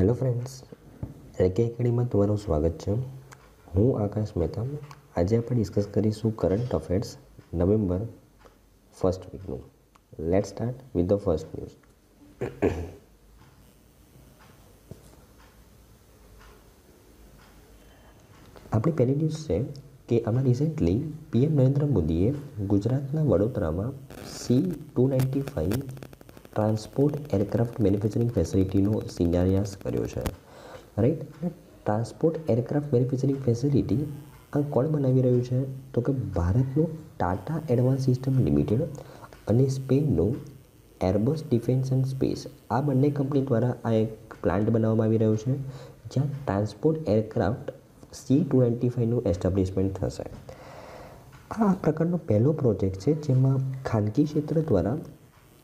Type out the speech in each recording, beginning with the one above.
Hello friends એકે એકેડીમાં તમારું સ્વાગત છે હું આકાશ મહેતા આજે આપણે ડિસ્કસ કરીશું કરંટ અફેર્સ નવેમ્બર ફર્સ્ટ વીકનું let start with the first news આપણી પહેલી ન્યૂઝ છે કે હમણાં રિસેન્ટલી પીએમ નરેન્દ્ર મોદીએ ગુજરાતના વડોદરામાં C two ninety five transport aircraft manufacturing ફેસિલિટીનો શિલાન્યાસ કર્યો છે right transport aircraft manufacturing facility આ કોણ બનાવી રહ્યું છે તો કે ભારતનું ટાટા એડવાન્સ સિસ્ટમ લિમિટેડ અને સ્પેનનું એરબસ ડિફેન્સ એન્ડ સ્પેસ આ બંને કંપની દ્વારા આ એક પ્લાન્ટ બનાવવામાં આવી રહ્યું છે જ્યાં ટ્રાન્સપોર્ટ એરક્રાફ્ટ સી ટ્વેન્ટી ફાઇવનું એસ્ટાબ્લિશમેન્ટ થશે આ પ્રકારનો પહેલો પ્રોજેક્ટ છે જેમાં ખાનગી ક્ષેત્ર દ્વારા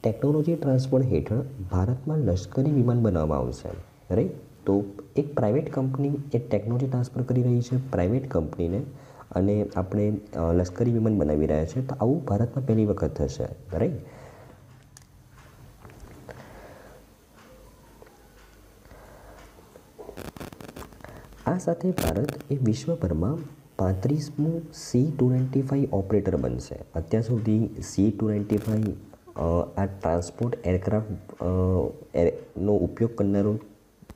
ટેકનોલોજી ટ્રાન્સફર હેઠળ ભારતમાં લશ્કરી વિમાન બનાવવામાં આવશે રાઈટ તો એક પ્રાઇવેટ કંપની એ ટેકનોલોજી ટ્રાન્સફર કરી રહી છે પ્રાઇવેટ કંપનીને અને આપણે લશ્કરી વિમાન બનાવી રહ્યા છે તો આવું ભારતમાં પહેલી વખત થશે રાઈટ આ સાથે ભારત એ વિશ્વભરમાં પાંત્રીસમું સી ટુ ઓપરેટર બનશે અત્યાર સુધી સી ટુ આ ટ્રાન્સપોર્ટ એરક્રાફ્ટ નો ઉપયોગ કરનારો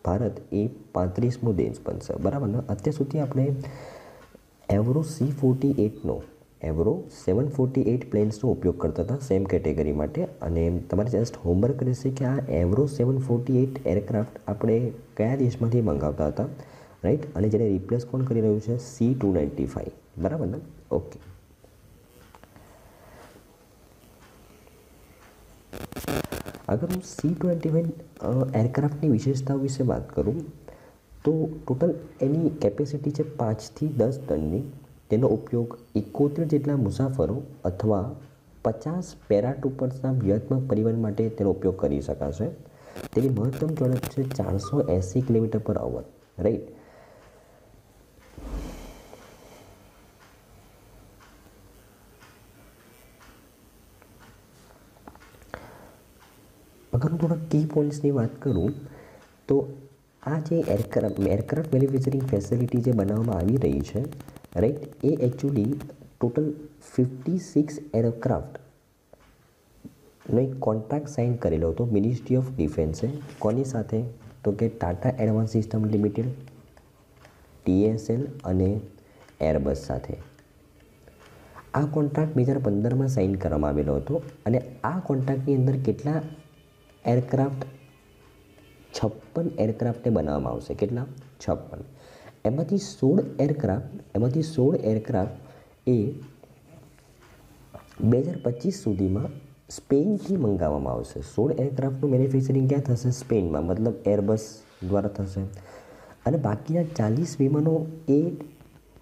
ભારત એ પાંત્રીસમો દેશ બનશે બરાબર ને અત્યાર સુધી આપણે એવરો સી ફોર્ટી એટનો એવરો સેવન ફોર્ટી એટ પ્લેન્સનો ઉપયોગ કરતા હતા સેમ કેટેગરી માટે અને તમારે જસ્ટ હોમવર્ક રહેશે કે આ Avro seven forty eight aircraft આપણે કયા દેશમાંથી મંગાવતા હતા રાઈટ અને જેને રિપ્લેસ કોણ કરી રહ્યું છે સી ટુ નાઇન્ટી ફાઇવ બરાબર ને ઓકે અગર હું સી ટ્વેન્ટી વન એરક્રાફ્ટની વિશેષતાઓ વિશે વાત કરું તો ટોટલ એની કેપેસિટી છે પાંચથી દસ ટનની તેનો ઉપયોગ એકોતેર જેટલા મુસાફરો અથવા પચાસ પેરાટ્રુપર્સના વ્યૂહાત્મક પરિવહન માટે તેનો ઉપયોગ કરી શકાશે તેની મહત્તમ ઝડપ છે ચારસો એંસી કિલોમીટર પર અવર રાઈટ અગર હું થોડા કી પોઈન્ટ્સની વાત કરું તો આ જે એરક્રાફ્ટ એરક્રાફ્ટ મેન્યુફેક્ચરિંગ ફેસિલિટી જે બનાવવામાં આવી રહી છે રાઈટ એ એકચ્યુઅલી ટોટલ ફિફ્ટી સિક્સ એરક્રાફ્ટનો એક કોન્ટ્રાક્ટ સાઇન કરેલો હતો મિનિસ્ટ્રી ઓફ ડિફેન્સે કોની સાથે તો કે Tata advance system limited TSL અને એરબસ સાથે આ કોન્ટ્રાક્ટ બે હજાર પંદરમાં સાઇન કરવામાં આવેલો હતો અને આ કોન્ટ્રાક્ટની અંદર કેટલા એરક્રાફ્ટ છપ્પન એરક્રાફ્ટને બનાવવામાં આવશે કેટલા છપ્પન એમાંથી સોળ એરક્રાફ્ટ એમાંથી સોળ એરક્રાફ્ટ એ બે હજાર પચીસ સુધીમાં સ્પેનથી મંગાવવામાં આવશે સોળ એરક્રાફ્ટનું મેન્યુફેક્ચરિંગ ક્યાં થશે સ્પેનમાં મતલબ એરબસ દ્વારા થશે અને બાકીના ચાલીસ વિમાનો એ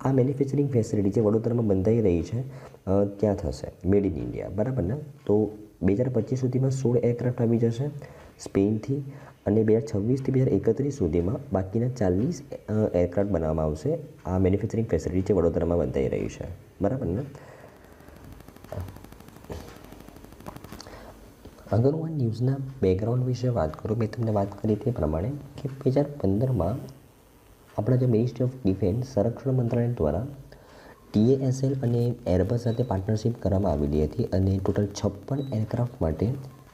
આ મેન્યુફેક્ચરિંગ ફેસિલિટી જે વડોદરામાં બંધાઈ રહી છે ત્યાં થશે મેડ ઇન ઇન્ડિયા બરાબર ને તો બે હજાર પચીસ સુધીમાં સોળ એરક્રાફ્ટ આવી જશે સ્પેનથી અને બે હજાર છવ્વીસથી બે હજાર એકત્રીસ સુધીમાં બાકીના ચાલીસ એરક્રાફ્ટ બનાવવામાં આવશે આ મેન્યુફેક્ચરિંગ ફેસિલિટી જે વડોદરામાં બંધાઈ રહી છે બરાબર ને અગર હું આ ન્યૂઝના બેકગ્રાઉન્ડ વિશે વાત કરું મેં તમને વાત કરી તે પ્રમાણે કે બે હજાર પંદરમાં આપણા જે મિનિસ્ટ્રી ઓફ ડિફેન્સ સંરક્ષણ મંત્રાલય દ્વારા ટીએએસએલ અને એરબસ સાથે પાર્ટનરશિપ કરવામાં આવેલી હતી અને ટોટલ છપ્પન એરક્રાફ્ટ માટે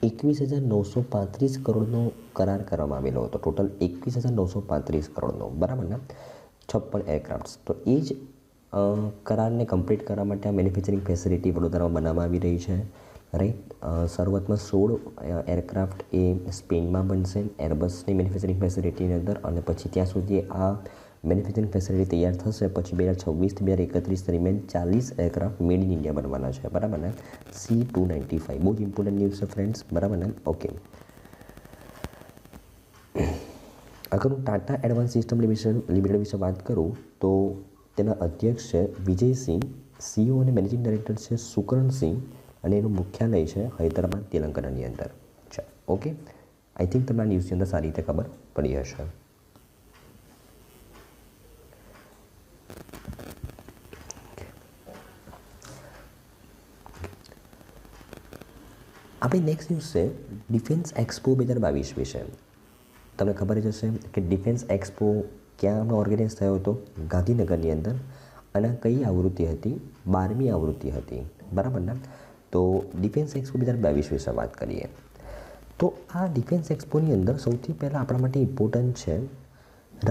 એકવીસ હજાર નવસો પાંત્રીસ કરોડનો કરાર કરવામાં આવેલો હતો ટોટલ એકવીસ હજાર નવસો પાંત્રીસ કરોડનો બરાબર ને છપ્પન એરક્રાફ્ટ્સ તો એ જ કરારને કમ્પ્લીટ કરવા માટે આ મેન્યુફેક્ચરિંગ ફેસિલિટી વડોદરામાં બનાવવામાં આવી રહી છે રાઈટ શરૂઆતમાં સોળ એરક્રાફ્ટ એ સ્પેનમાં બનશે એરબસની મેન્યુફેક્ચરિંગ ફેસિલિટીની અંદર અને પછી ત્યાં સુધી આ મેન્યુફેક્ચરિંગ ફેસિલિટી તૈયાર થશે પછી બે હજાર છવ્વીસથી બે હજાર એકત્રીસ દરમિયાન ચાલીસ એરક્રાફ્ટ મેડ ઇન ઇન્ડિયા બનવાના છે બરાબર ને સી ટુ નાઇન્ટી ફાઇવ બહુ જ ઇમ્પોર્ટન્ટ ન્યૂઝ છે ફ્રેન્ડ્સ બરાબર ને ઓકે અગર હું Tata advance system limited limited વિશે વાત કરું તો તેના અધ્યક્ષ છે વિજયસિંહ સીઈઓ e અને મેનેજિંગ ડાયરેક્ટર છે સુકરણસિંહ અને એનું મુખ્યાલય છે હૈદરાબાદ તેલંગાણાની અંદર ઓકે આઈ થિંક તમને આ ન્યૂઝની અંદર સારી રીતે ખબર પડી હશે આપણી નેક્સ્ટ ન્યૂઝ છે ડિફેન્સ એક્સપો બે હજાર બાવીસ વિશે તમને ખબર જ હશે કે ડિફેન્સ એક્સપો ક્યાં ઓર્ગેનાઇઝ થયો હતો ગાંધીનગરની અંદર અને કઈ આવૃત્તિ હતી બારમી આવૃત્તિ હતી બરાબર ના તો ડિફેન્સ એક્સપો બે હજાર બાવીસ વિશે વાત કરીએ તો આ ડિફેન્સ એક્સપોની અંદર સૌથી પહેલાં આપણા માટે ઇમ્પોર્ટન્ટ છે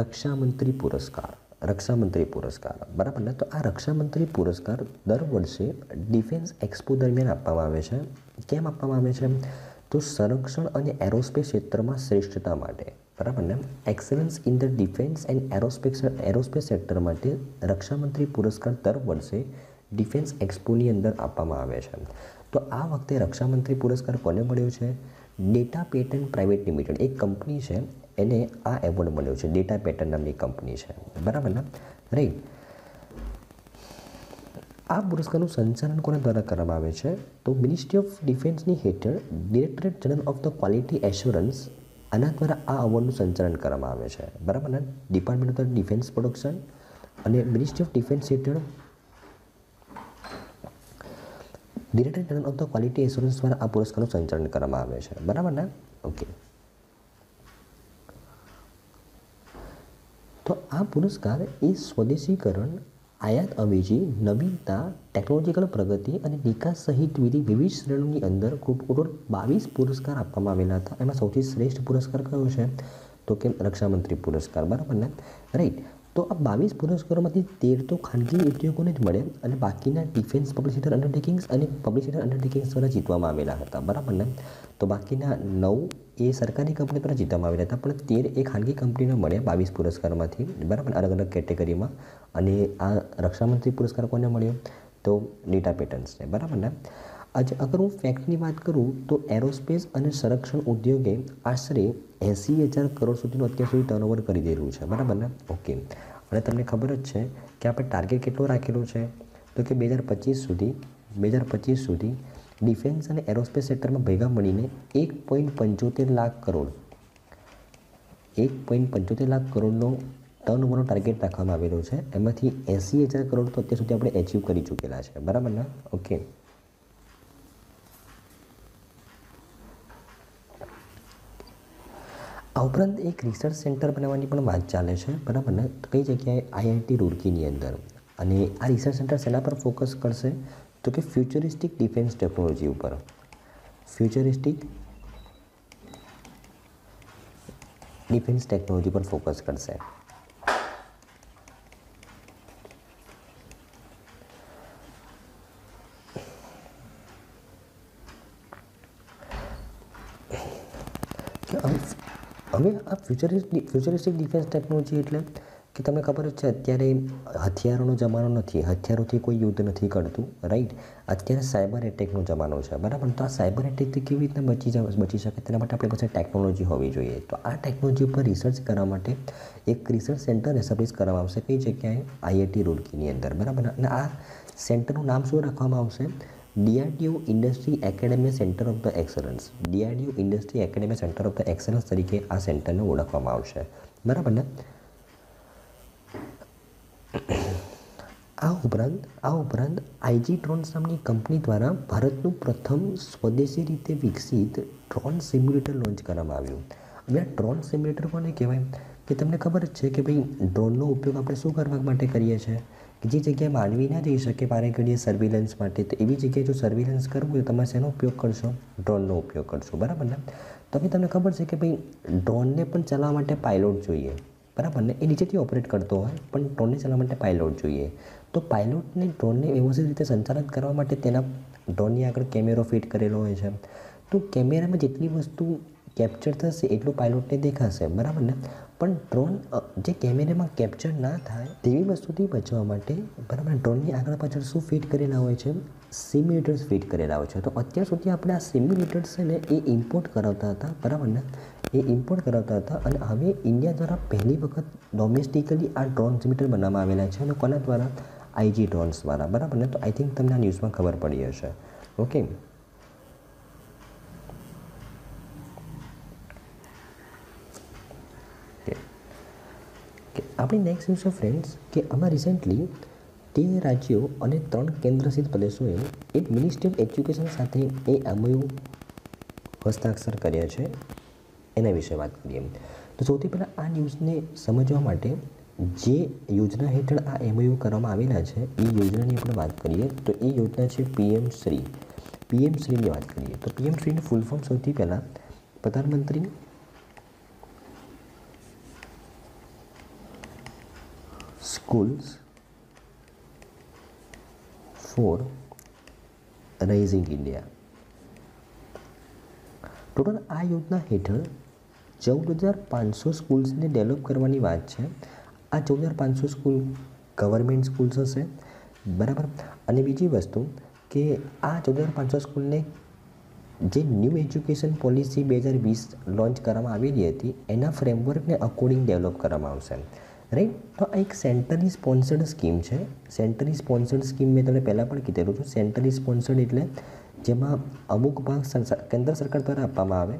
રક્ષામંત્રી પુરસ્કાર રક્ષામંત્રી પુરસ્કાર બરાબર ને તો આ રક્ષામંત્રી પુરસ્કાર દર વર્ષે ડિફેન્સ એક્સપો દરમિયાન આપવામાં આવે છે કેમ આપવામાં આવે છે તો સંરક્ષણ અને એરોસ્પેસ ક્ષેત્રમાં શ્રેષ્ઠતા માટે બરાબર ને excellence in the defence and aerospace aerospace sector માટે રક્ષામંત્રી પુરસ્કાર દર વર્ષે ડિફેન્સ એક્સપોની અંદર આપવામાં આવે છે તો આ વખતે રક્ષામંત્રી પુરસ્કાર કોને મળ્યો છે ડેટા પેટન્ટ પ્રાઇવેટ લિમિટેડ એક કંપની છે એને આ એવોર્ડ મળ્યો છે ડેટા પેટર્ન નામની કંપની છે બરાબર ને રાઈટ આ પુરસ્કારનું સંચાલન કોના દ્વારા કરવામાં આવે છે તો મિનિસ્ટ્રી ઓફ ડિફેન્સની હેઠળ directorate general of the quality assurance આના દ્વારા આ અવોર્ડનું સંચાલન કરવામાં આવે છે બરાબર ને ડિપાર્ટમેન્ટ ઓફ ડિફેન્સ પ્રોડક્શન અને મિનિસ્ટ્રી ઓફ ડિફેન્સ હેઠળ director general of the quality assurance દ્વારા આ પુરસ્કારનું સંચાલન કરવામાં આવે છે બરાબર ને ઓકે તો આ પુરસ્કાર એ સ્વદેશીકરણ આયાત અવેજી નવીનતા ટેકનોલોજીકલ પ્રગતિ અને નિકાસ સહિત વિવિધ શ્રેણીની અંદર ખૂબ ટોટલ બાવીસ પુરસ્કાર આપવામાં આવેલા હતા એમાં સૌથી શ્રેષ્ઠ પુરસ્કાર કયો છે તો કે રક્ષામંત્રી પુરસ્કાર બરાબર ને રાઈટ તો આ બાવીસ પુરસ્કારોમાંથી તેર તો ખાનગી ઉદ્યોગોને જ મળે અને બાકીના ડિફેન્સ પબ્લિસિટર અન્ડરટેકિંગ્સ અને પબ્લિસિટર અન્ડરટેકિંગ્સ દ્વારા જીતવામાં આવેલા હતા બરાબર ને તો બાકીના નવ એ સરકારી કંપની દ્વારા જીતવામાં આવેલા હતા પણ તેર એ ખાનગી કંપનીને મળ્યા બાવીસ પુરસ્કારમાંથી બરાબર અલગ અલગ કેટેગરીમાં અને આ રક્ષામંત્રી પુરસ્કાર કોને મળ્યો તો ડેટા પેટર્ન્સને બરાબર ને આજે અગર હું ફેક્ટની વાત કરું તો એરોસ્પેસ અને સંરક્ષણ ઉદ્યોગે આશરે એંસી હજાર કરોડ સુધીનું અત્યાર સુધી ટર્નઓવર કરી દેલું છે બરાબર ને ઓકે અને તમને ખબર જ છે કે આપણે ટાર્ગેટ કેટલો રાખેલો છે તો કે બે હજાર પચીસ સુધી બે હજાર પચીસ સુધી ડિફેન્સ અને એરોસ્પેસ સેક્ટરમાં ભેગા મળીને એક પોઈન્ટ પંચોતેર લાખ કરોડ એક પોઈન્ટ પંચોતેર લાખ કરોડનો ટર્નઓવરનો ટાર્ગેટ રાખવામાં આવેલો છે એમાંથી એસી હજાર કરોડ તો અત્યાર સુધી આપણે એચીવ કરી ચૂકેલા છે બરાબર ને ઓકે આ ઉપરાંત એક રિસર્ચ સેન્ટર બનાવવાની પણ વાત ચાલે છે બરાબર ને કઈ જગ્યાએ આઈઆઈટી રૂડકીની અંદર અને આ રિસર્ચ સેન્ટર શેના પર ફોકસ કરશે तो कि फ्यूचरिस्टिक डिफेंस टेक्नोलॉजी ऊपर फ्यूचरिस्टिक डिफेंस टेक्नोलॉजी पर फोकस कर सकें अभी अभी आप फ्यूचरिस्टिक फ्यूचरिस्टिक डिफेंस टेक्नोलॉजी एट કે તમને ખબર જ છે અત્યારે હથિયારોનો જમાનો નથી હથિયારોથી કોઈ યુદ્ધ નથી કરતું રાઈટ અત્યારે સાયબર એટેકનો જમાનો છે બરાબર તો આ સાયબર એટેકથી કેવી રીતે બચી જ બચી શકે તેના માટે આપણી પાસે ટેકનોલોજી હોવી જોઈએ તો આ ટેકનોલોજી ઉપર રિસર્ચ કરવા માટે એક રિસર્ચ સેન્ટર એસ્ટાબ્લિશ કરવામાં આવશે કઈ જગ્યાએ આઈઆઈટી રૂડકીની અંદર બરાબર અને આ સેન્ટરનું નામ શું રાખવામાં આવશે DRDO industry academy centre of the excellence DRDO industry academy centre of the excellence તરીકે આ સેન્ટરને ઓળખવામાં આવશે બરાબર ને આ ઉપરાંત આ ઉપરાંત આઈજી ડ્રોન્સ નામની કંપની દ્વારા ભારતનું પ્રથમ સ્વદેશી રીતે વિકસિત ડ્રોન સિમ્યુલેટર લોન્ચ કરવામાં આવ્યું હવે આ ડ્રોન સિમ્યુલેટર કોને કહેવાય કે તમને ખબર જ છે કે ભાઈ ડ્રોનનો ઉપયોગ આપણે શું કરવા માટે કરીએ છીએ કે જે જગ્યાએ માનવી ના જઈ શકે મારે ઘડીએ સર્વેલન્સ માટે તો એવી જગ્યાએ જો સર્વેલન્સ કરવું હોય તો તમે શેનો ઉપયોગ કરશો ડ્રોનનો ઉપયોગ કરશો બરાબર ને તો તમને ખબર છે કે ભાઈ ડ્રોનને પણ ચલાવવા માટે પાયલોટ જોઈએ બરાબર ને એ નીચેથી ઓપરેટ કરતો હોય પણ ડ્રોનને ચલાવવા માટે પાયલોટ જોઈએ તો પાયલોટને ડ્રોનને વ્યવસ્થિત રીતે સંચાલન કરવા માટે તેના ડ્રોનની આગળ કેમેરો ફિટ કરેલો હોય છે તો કેમેરામાં જેટલી વસ્તુ કેપ્ચર થશે એટલું પાયલોટને દેખાશે બરાબર ને પણ ડ્રોન જે કેમેરામાં કેપ્ચર ના થાય તેવી વસ્તુથી બચવા માટે બરાબર ડ્રોનની આગળ પાછળ શું ફિટ કરેલા હોય છે સિમ્યુલેટર્સ ફિટ કરેલા હોય છે તો અત્યાર સુધી આપણે આ સિમ્યુલેટર્સ છે ને એ ઇમ્પોર્ટ કરાવતા હતા બરાબર ને એ ઇમ્પોર્ટ કરાવતા હતા અને હવે ઇન્ડિયા દ્વારા પહેલી વખત ડોમેસ્ટિકલી આ ડ્રોન મીટર બનાવવામાં આવેલા છે અને કોના દ્વારા આઈજી ડ્રોન્સ દ્વારા બરાબર ને તો આઈ થિંક તમને આ ન્યૂઝમાં ખબર પડી હશે ઓકે આપણે નેક્સ્ટ ન્યૂઝ છે ફ્રેન્ડ્સ કે આમાં રિસેન્ટલી તેર રાજ્યો અને ત્રણ કેન્દ્રશિત પ્રદેશોએ એક મિનિસ્ટ્રી ઓફ એજ્યુકેશન સાથે એ એમયુ હસ્તાક્ષર કર્યા છે એના વિશે વાત કરીએ તો સૌથી પહેલાં આ ન્યૂઝને સમજવા માટે જે યોજના હેઠળ આ એમઓયુ કરવામાં આવેલા છે એ યોજનાની આપણે વાત કરીએ તો એ યોજના છે પીએમ શ્રી પીએમ શ્રીની વાત કરીએ તો પીએમ શ્રીનું ફૂલ ફોર્મ સૌથી પહેલાં પ્રધાનમંત્રી schools for raising India. Total આ યોજના હેઠળ ચૌદ હજાર પાંચસો સ્કૂલ્સને ડેવલપ કરવાની વાત છે આ ચૌદ હજાર પાંચસો સ્કૂલ ગવર્મેન્ટ સ્કૂલ્સ હશે બરાબર અને બીજી વસ્તુ કે આ ચૌદ હજાર પાંચસો સ્કૂલને જે ન્યૂ એજ્યુકેશન પોલિસી બે હજાર વીસ લોન્ચ કરવામાં આવેલી હતી એના ફ્રેમવર્કને અકોર્ડિંગ ડેવલપ કરવામાં આવશે રાઈટ તો આ એક સેન્ટરી સ્પોન્સર્ડ સ્કીમ છે સેન્ટરી સ્પોન્સર્ડ સ્કીમ મેં તમને પહેલાં પણ કીધેલું છું સેન્ટરી સ્પોન્સર્ડ એટલે જેમાં અમુક ભાગ કેન્દ્ર સરકાર દ્વારા આપવામાં આવે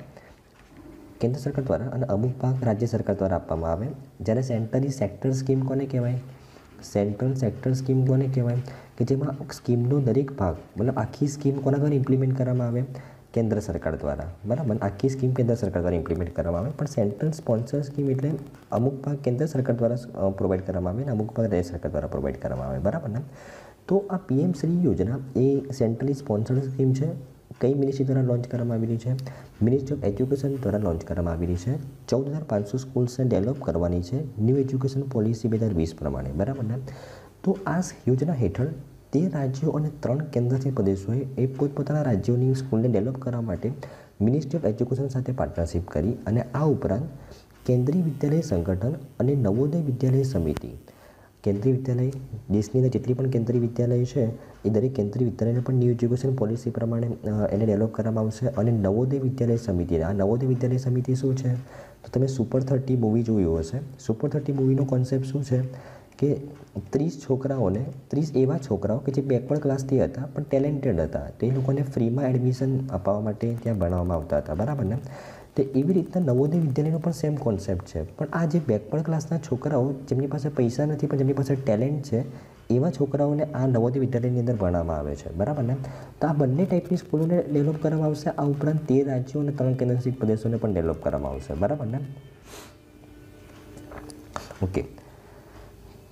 કેન્દ્ર સરકાર દ્વારા અને અમુક ભાગ રાજ્ય સરકાર દ્વારા આપવામાં આવે જ્યારે સેન્ટરી સેક્ટર સ્કીમ કોને કહેવાય સેન્ટ્રલ સેક્ટર સ્કીમ કોને કહેવાય કે જેમાં સ્કીમનો દરેક ભાગ મતલબ આખી સ્કીમ કોના દ્વારા ઇમ્પ્લિમેન્ટ કરવામાં આવે કેન્દ્ર સરકાર દ્વારા બરાબર આખી સ્કીમ કેન્દ્ર સરકાર દ્વારા ઇમ્પ્લિમેન્ટ કરવામાં આવે પણ સેન્ટ્રલ સ્પોન્સર સ્કીમ એટલે અમુક ભાગ કેન્દ્ર સરકાર દ્વારા પ્રોવાઈડ કરવામાં આવે અને અમુક ભાગ રાજ્ય સરકાર દ્વારા પ્રોવાઈડ કરવામાં આવે બરાબર ને તો આ પીએમ શ્રી યોજના એ સેન્ટ્રલી સ્પોન્સર્ડ સ્કીમ છે કઈ મિનિસ્ટ્રી દ્વારા લોન્ચ કરવામાં આવેલી છે મિનિસ્ટ્રી ઓફ એજ્યુકેશન દ્વારા લોન્ચ કરવામાં આવેલી છે ચૌદ હજાર પાંચસો સ્કૂલ્સને ડેવલપ કરવાની છે ન્યૂ એજ્યુકેશન પોલિસી બે હજાર વીસ પ્રમાણે બરાબર ને તો આ યોજના હેઠળ તે રાજ્યો અને ત્રણ કેન્દ્રશાસિત પ્રદેશોએ એ પોતપોતાના રાજ્યોની સ્કૂલને ડેવલપ કરવા માટે મિનિસ્ટ્રી ઓફ એજ્યુકેશન સાથે પાર્ટનરશિપ કરી અને આ ઉપરાંત કેન્દ્રીય વિદ્યાલય સંગઠન અને નવોદય વિદ્યાલય સમિતિ કેન્દ્રીય વિદ્યાલય દેશની અંદર જેટલી પણ કેન્દ્રીય વિદ્યાલય છે એ દરેક કેન્દ્રીય વિદ્યાલયને પણ ન્યૂ એજ્યુકેશન પોલિસી પ્રમાણે એને ડેવલપ કરવામાં આવશે અને નવોદય વિદ્યાલય સમિતિ આ નવોદય વિદ્યાલય સમિતિ શું છે તો તમે સુપર થર્ટી મૂવી જોયું હશે સુપર થર્ટી મૂવીનો કોન્સેપ્ટ શું છે કે ત્રીસ છોકરાઓને ત્રીસ એવા છોકરાઓ કે જે બેકવર્ડ ક્લાસથી હતા પણ ટેલેન્ટેડ હતા તે લોકોને ફ્રીમાં એડમિશન અપાવવા માટે ત્યાં ભણાવવામાં આવતા હતા બરાબર ને તો એવી રીતના નવોદય વિદ્યાલયનો પણ સેમ કોન્સેપ્ટ છે પણ આ જે બેકવર્ડ ક્લાસના છોકરાઓ જેમની પાસે પૈસા નથી પણ જેમની પાસે ટેલેન્ટ છે એવા છોકરાઓને આ નવોદય વિદ્યાલયની અંદર ભણવામાં આવે છે બરાબર ને તો આ બંને ટાઈપની સ્કૂલોને ડેવલપ કરવામાં આવશે આ ઉપરાંત તેર રાજ્યો અને ત્રણ કેન્દ્રશાસિત પ્રદેશોને પણ ડેવલપ કરવામાં આવશે બરાબર ને ઓકે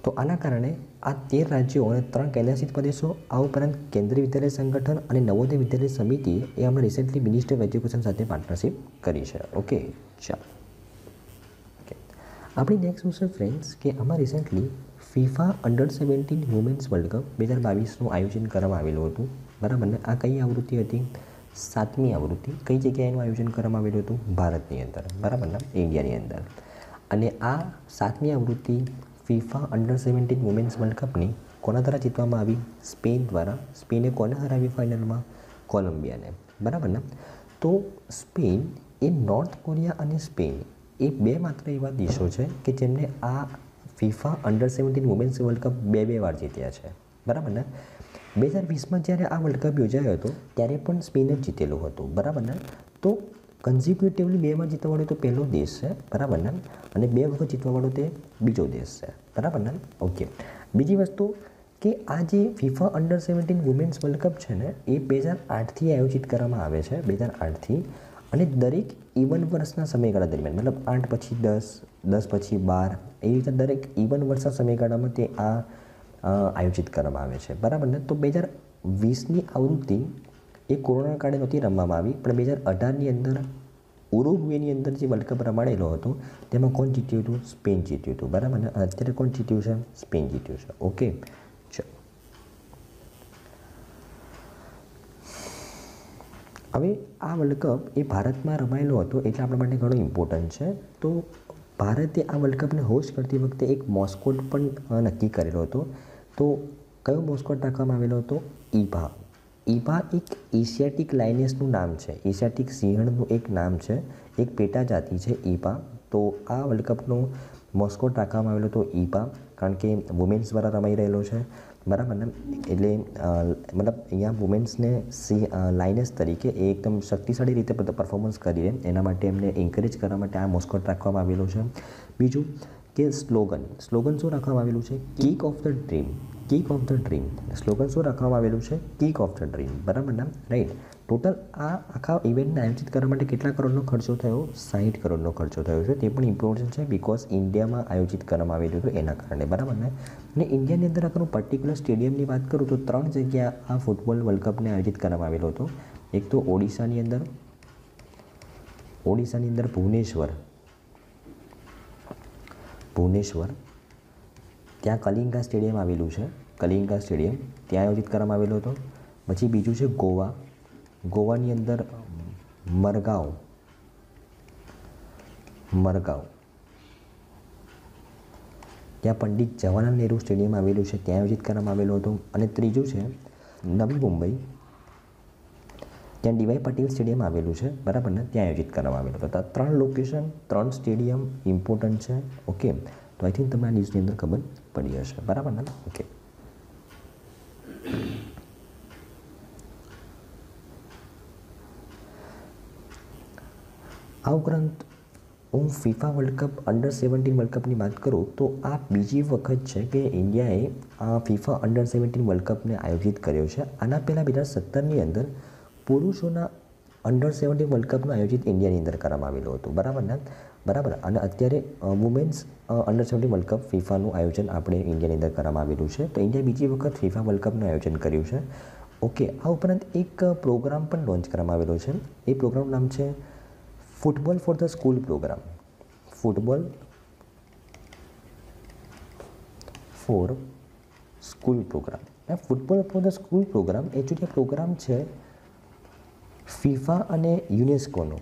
તો આના કારણે આ તેર રાજ્યો અને ત્રણ કેન્દ્રશાસિત પ્રદેશો આ ઉપરાંત કેન્દ્રીય વિદ્યાલય સંગઠન અને નવોદય વિદ્યાલય સમિતિ એ હમણાં રિસેન્ટલી મિનિસ્ટર ઓફ એજ્યુકેશન સાથે પાર્ટનરશિપ કરી છે ઓકે ચાલો આપણી નેક્સ્ટ શું ફ્રેન્ડ્સ કે આમાં recently FIFA under seventeen women's world cup બે હજાર બાવીસનું આયોજન કરવામાં આવેલું હતું બરાબર ને આ કઈ આવૃત્તિ હતી સાતમી આવૃત્તિ કઈ જગ્યાએ એનું આયોજન કરવામાં આવેલું હતું ભારતની અંદર બરાબર ને ઇન્ડિયાની અંદર અને આ સાતમી આવૃત્તિ FIFA under seventeen women's world કપની કોના દ્વારા જીતવામાં આવી સ્પેન દ્વારા સ્પેને કોને હરાવી ફાઇનલમાં કોલંબિયાને બરાબર ને તો સ્પેન એ નોર્થ કોરિયા અને સ્પેન એ બે માત્ર એવા દેશો છે કે જેમને આ FIFA under seventeen women's world cup બે બે વાર જીત્યા છે બરાબર ને બે હજાર વીસમાં જ્યારે આ વર્લ્ડ કપ યોજાયો હતો ત્યારે પણ સ્પેન જ જીતેલું હતું બરાબર ને તો કન્ઝિક્યુટિવલી બેમાં જીતવાવાળો તો પહેલો દેશ છે બરાબર ને અને બે વખત જીતવાવાળો તે બીજો દેશ છે બરાબર ને ઓકે બીજી વસ્તુ કે આ જે FIFA under seventeen women's world cup છે ને એ બે હજાર આઠથી આયોજિત કરવામાં આવે છે બે હજાર આઠથી અને દરેક ઇવન વર્ષના સમયગાળા દરમિયાન મતલબ આઠ પછી દસ દસ પછી બાર એવી રીતે દરેક ઇવન વર્ષના સમયગાળામાં તે આ આયોજિત કરવામાં આવે છે બરાબર ને તો બે હજાર વીસની આવૃત્તિ એ કોરોના કાળે નહોતી રમવામાં આવી પણ બે હજાર અઢારની અંદર ઉરુગ્વેની અંદર જે વર્લ્ડ કપ રમાડેલો હતો તેમાં કોણ જીત્યું હતું સ્પેન જીત્યું હતું બરાબર અને અત્યારે કોણ જીત્યું છે સ્પેન જીત્યું છે ઓકે હવે આ વર્લ્ડ કપ એ ભારતમાં રમાયેલો હતો એટલે આપણા માટે ઘણો ઇમ્પોર્ટન્ટ છે તો ભારતે આ વર્લ્ડ કપને હોસ્ટ કરતી વખતે એક મોસ્કોટ પણ નક્કી કરેલો હતો તો કયો મોસ્કોટ રાખવામાં આવેલો હતો ઈભા એમાં એક એશિયાટિક લાઇનેસનું નામ છે એશિયાટિક સિંહણનું એક નામ છે એક પેટા જાતિ છે ઈપા તો આ વર્લ્ડ કપનો મોસ્કોટ રાખવામાં આવેલો તો ઈપા કારણ કે વુમેન્સ દ્વારા રમાઈ રહેલો છે બરાબર ને એટલે મતલબ અહીંયા વુમેન્સને સી લાઇનેસ તરીકે એ એકદમ શક્તિશાળી રીતે પરફોર્મન્સ કરીએ એના માટે એમને એન્કરેજ કરવા માટે આ મોસ્કોટ રાખવામાં આવેલો છે બીજું કે સ્લોગન સ્લોગન શું રાખવામાં આવેલું છે kick off the dream kick off the dream slogan શું રાખવામાં આવેલું છે કિક ઓફ ધ ડ્રીમ બરાબર ને રાઈટ ટોટલ આ આખા ઇવેન્ટને આયોજિત કરવા માટે કેટલા કરોડનો ખર્ચો થયો સાઠ કરોડનો ખર્ચો થયો છે તે પણ ઇમ્પોર્ટન્ટ છે બિકોઝ ઇન્ડિયામાં આયોજિત કરવામાં આવેલું હતું એના કારણે બરાબર ને અને ઇન્ડિયાની અંદર આખું પર્ટિક્યુલર સ્ટેડિયમની વાત કરું તો ત્રણ જગ્યા આ ફૂટબોલ વર્લ્ડ કપને આયોજિત કરવામાં આવેલો હતો એક તો ઓડિશાની અંદર ઓડિશાની અંદર ભુવનેશ્વર ભુવનેશ્વર ત્યાં કલિંગા સ્ટેડિયમ આવેલું છે કલિંગા સ્ટેડિયમ ત્યાં આયોજિત કરવામાં આવેલો હતો પછી બીજું છે ગોવા ગોવાની અંદર મરગાવ મરગાવ ત્યાં પંડિત જવાહરલાલ નહેરુ સ્ટેડિયમ આવેલું છે ત્યાં આયોજિત કરવામાં આવેલું હતું અને ત્રીજું છે નવી મુંબઈ ત્યાં ડીવાય પાટીલ સ્ટેડિયમ આવેલું છે બરાબર ને ત્યાં આયોજિત કરવામાં આવેલું હતું ત્રણ લોકેશન ત્રણ સ્ટેડિયમ ઇમ્પોર્ટન્ટ છે ઓકે તો આઈ થિંક તમને આ ન્યૂઝની અંદર ખબર પડી હશે બરાબર ને ઓકે આ ઉપરાંત હું FIFA world cup under seventeen world કપની વાત કરું તો આ બીજી વખત છે કે ઇન્ડિયાએ આ ફિફા અંડર સેવન્ટીન વર્લ્ડ કપને આયોજિત કર્યો છે આના પહેલાં બે હજાર સત્તરની અંદર પુરુષોના અંડર સેવન્ટીન વર્લ્ડ કપનું આયોજિત ઇન્ડિયાની અંદર કરવામાં આવેલું હતું બરાબર ને બરાબર અને અત્યારે women's under seventeen world cup ફિફાનું આયોજન આપણે ઇન્ડિયાની અંદર કરવામાં આવેલું છે તો ઇન્ડિયા બીજી વખત ફિફા વર્લ્ડ કપનું આયોજન કર્યું છે ઓકે આ ઉપરાંત એક પ્રોગ્રામ પણ લોન્ચ કરવામાં આવેલો છે એ પ્રોગ્રામનું નામ છે football for the school program football for school program એ football for the school program actually program છે ફિફા અને યુનેસ્કોનો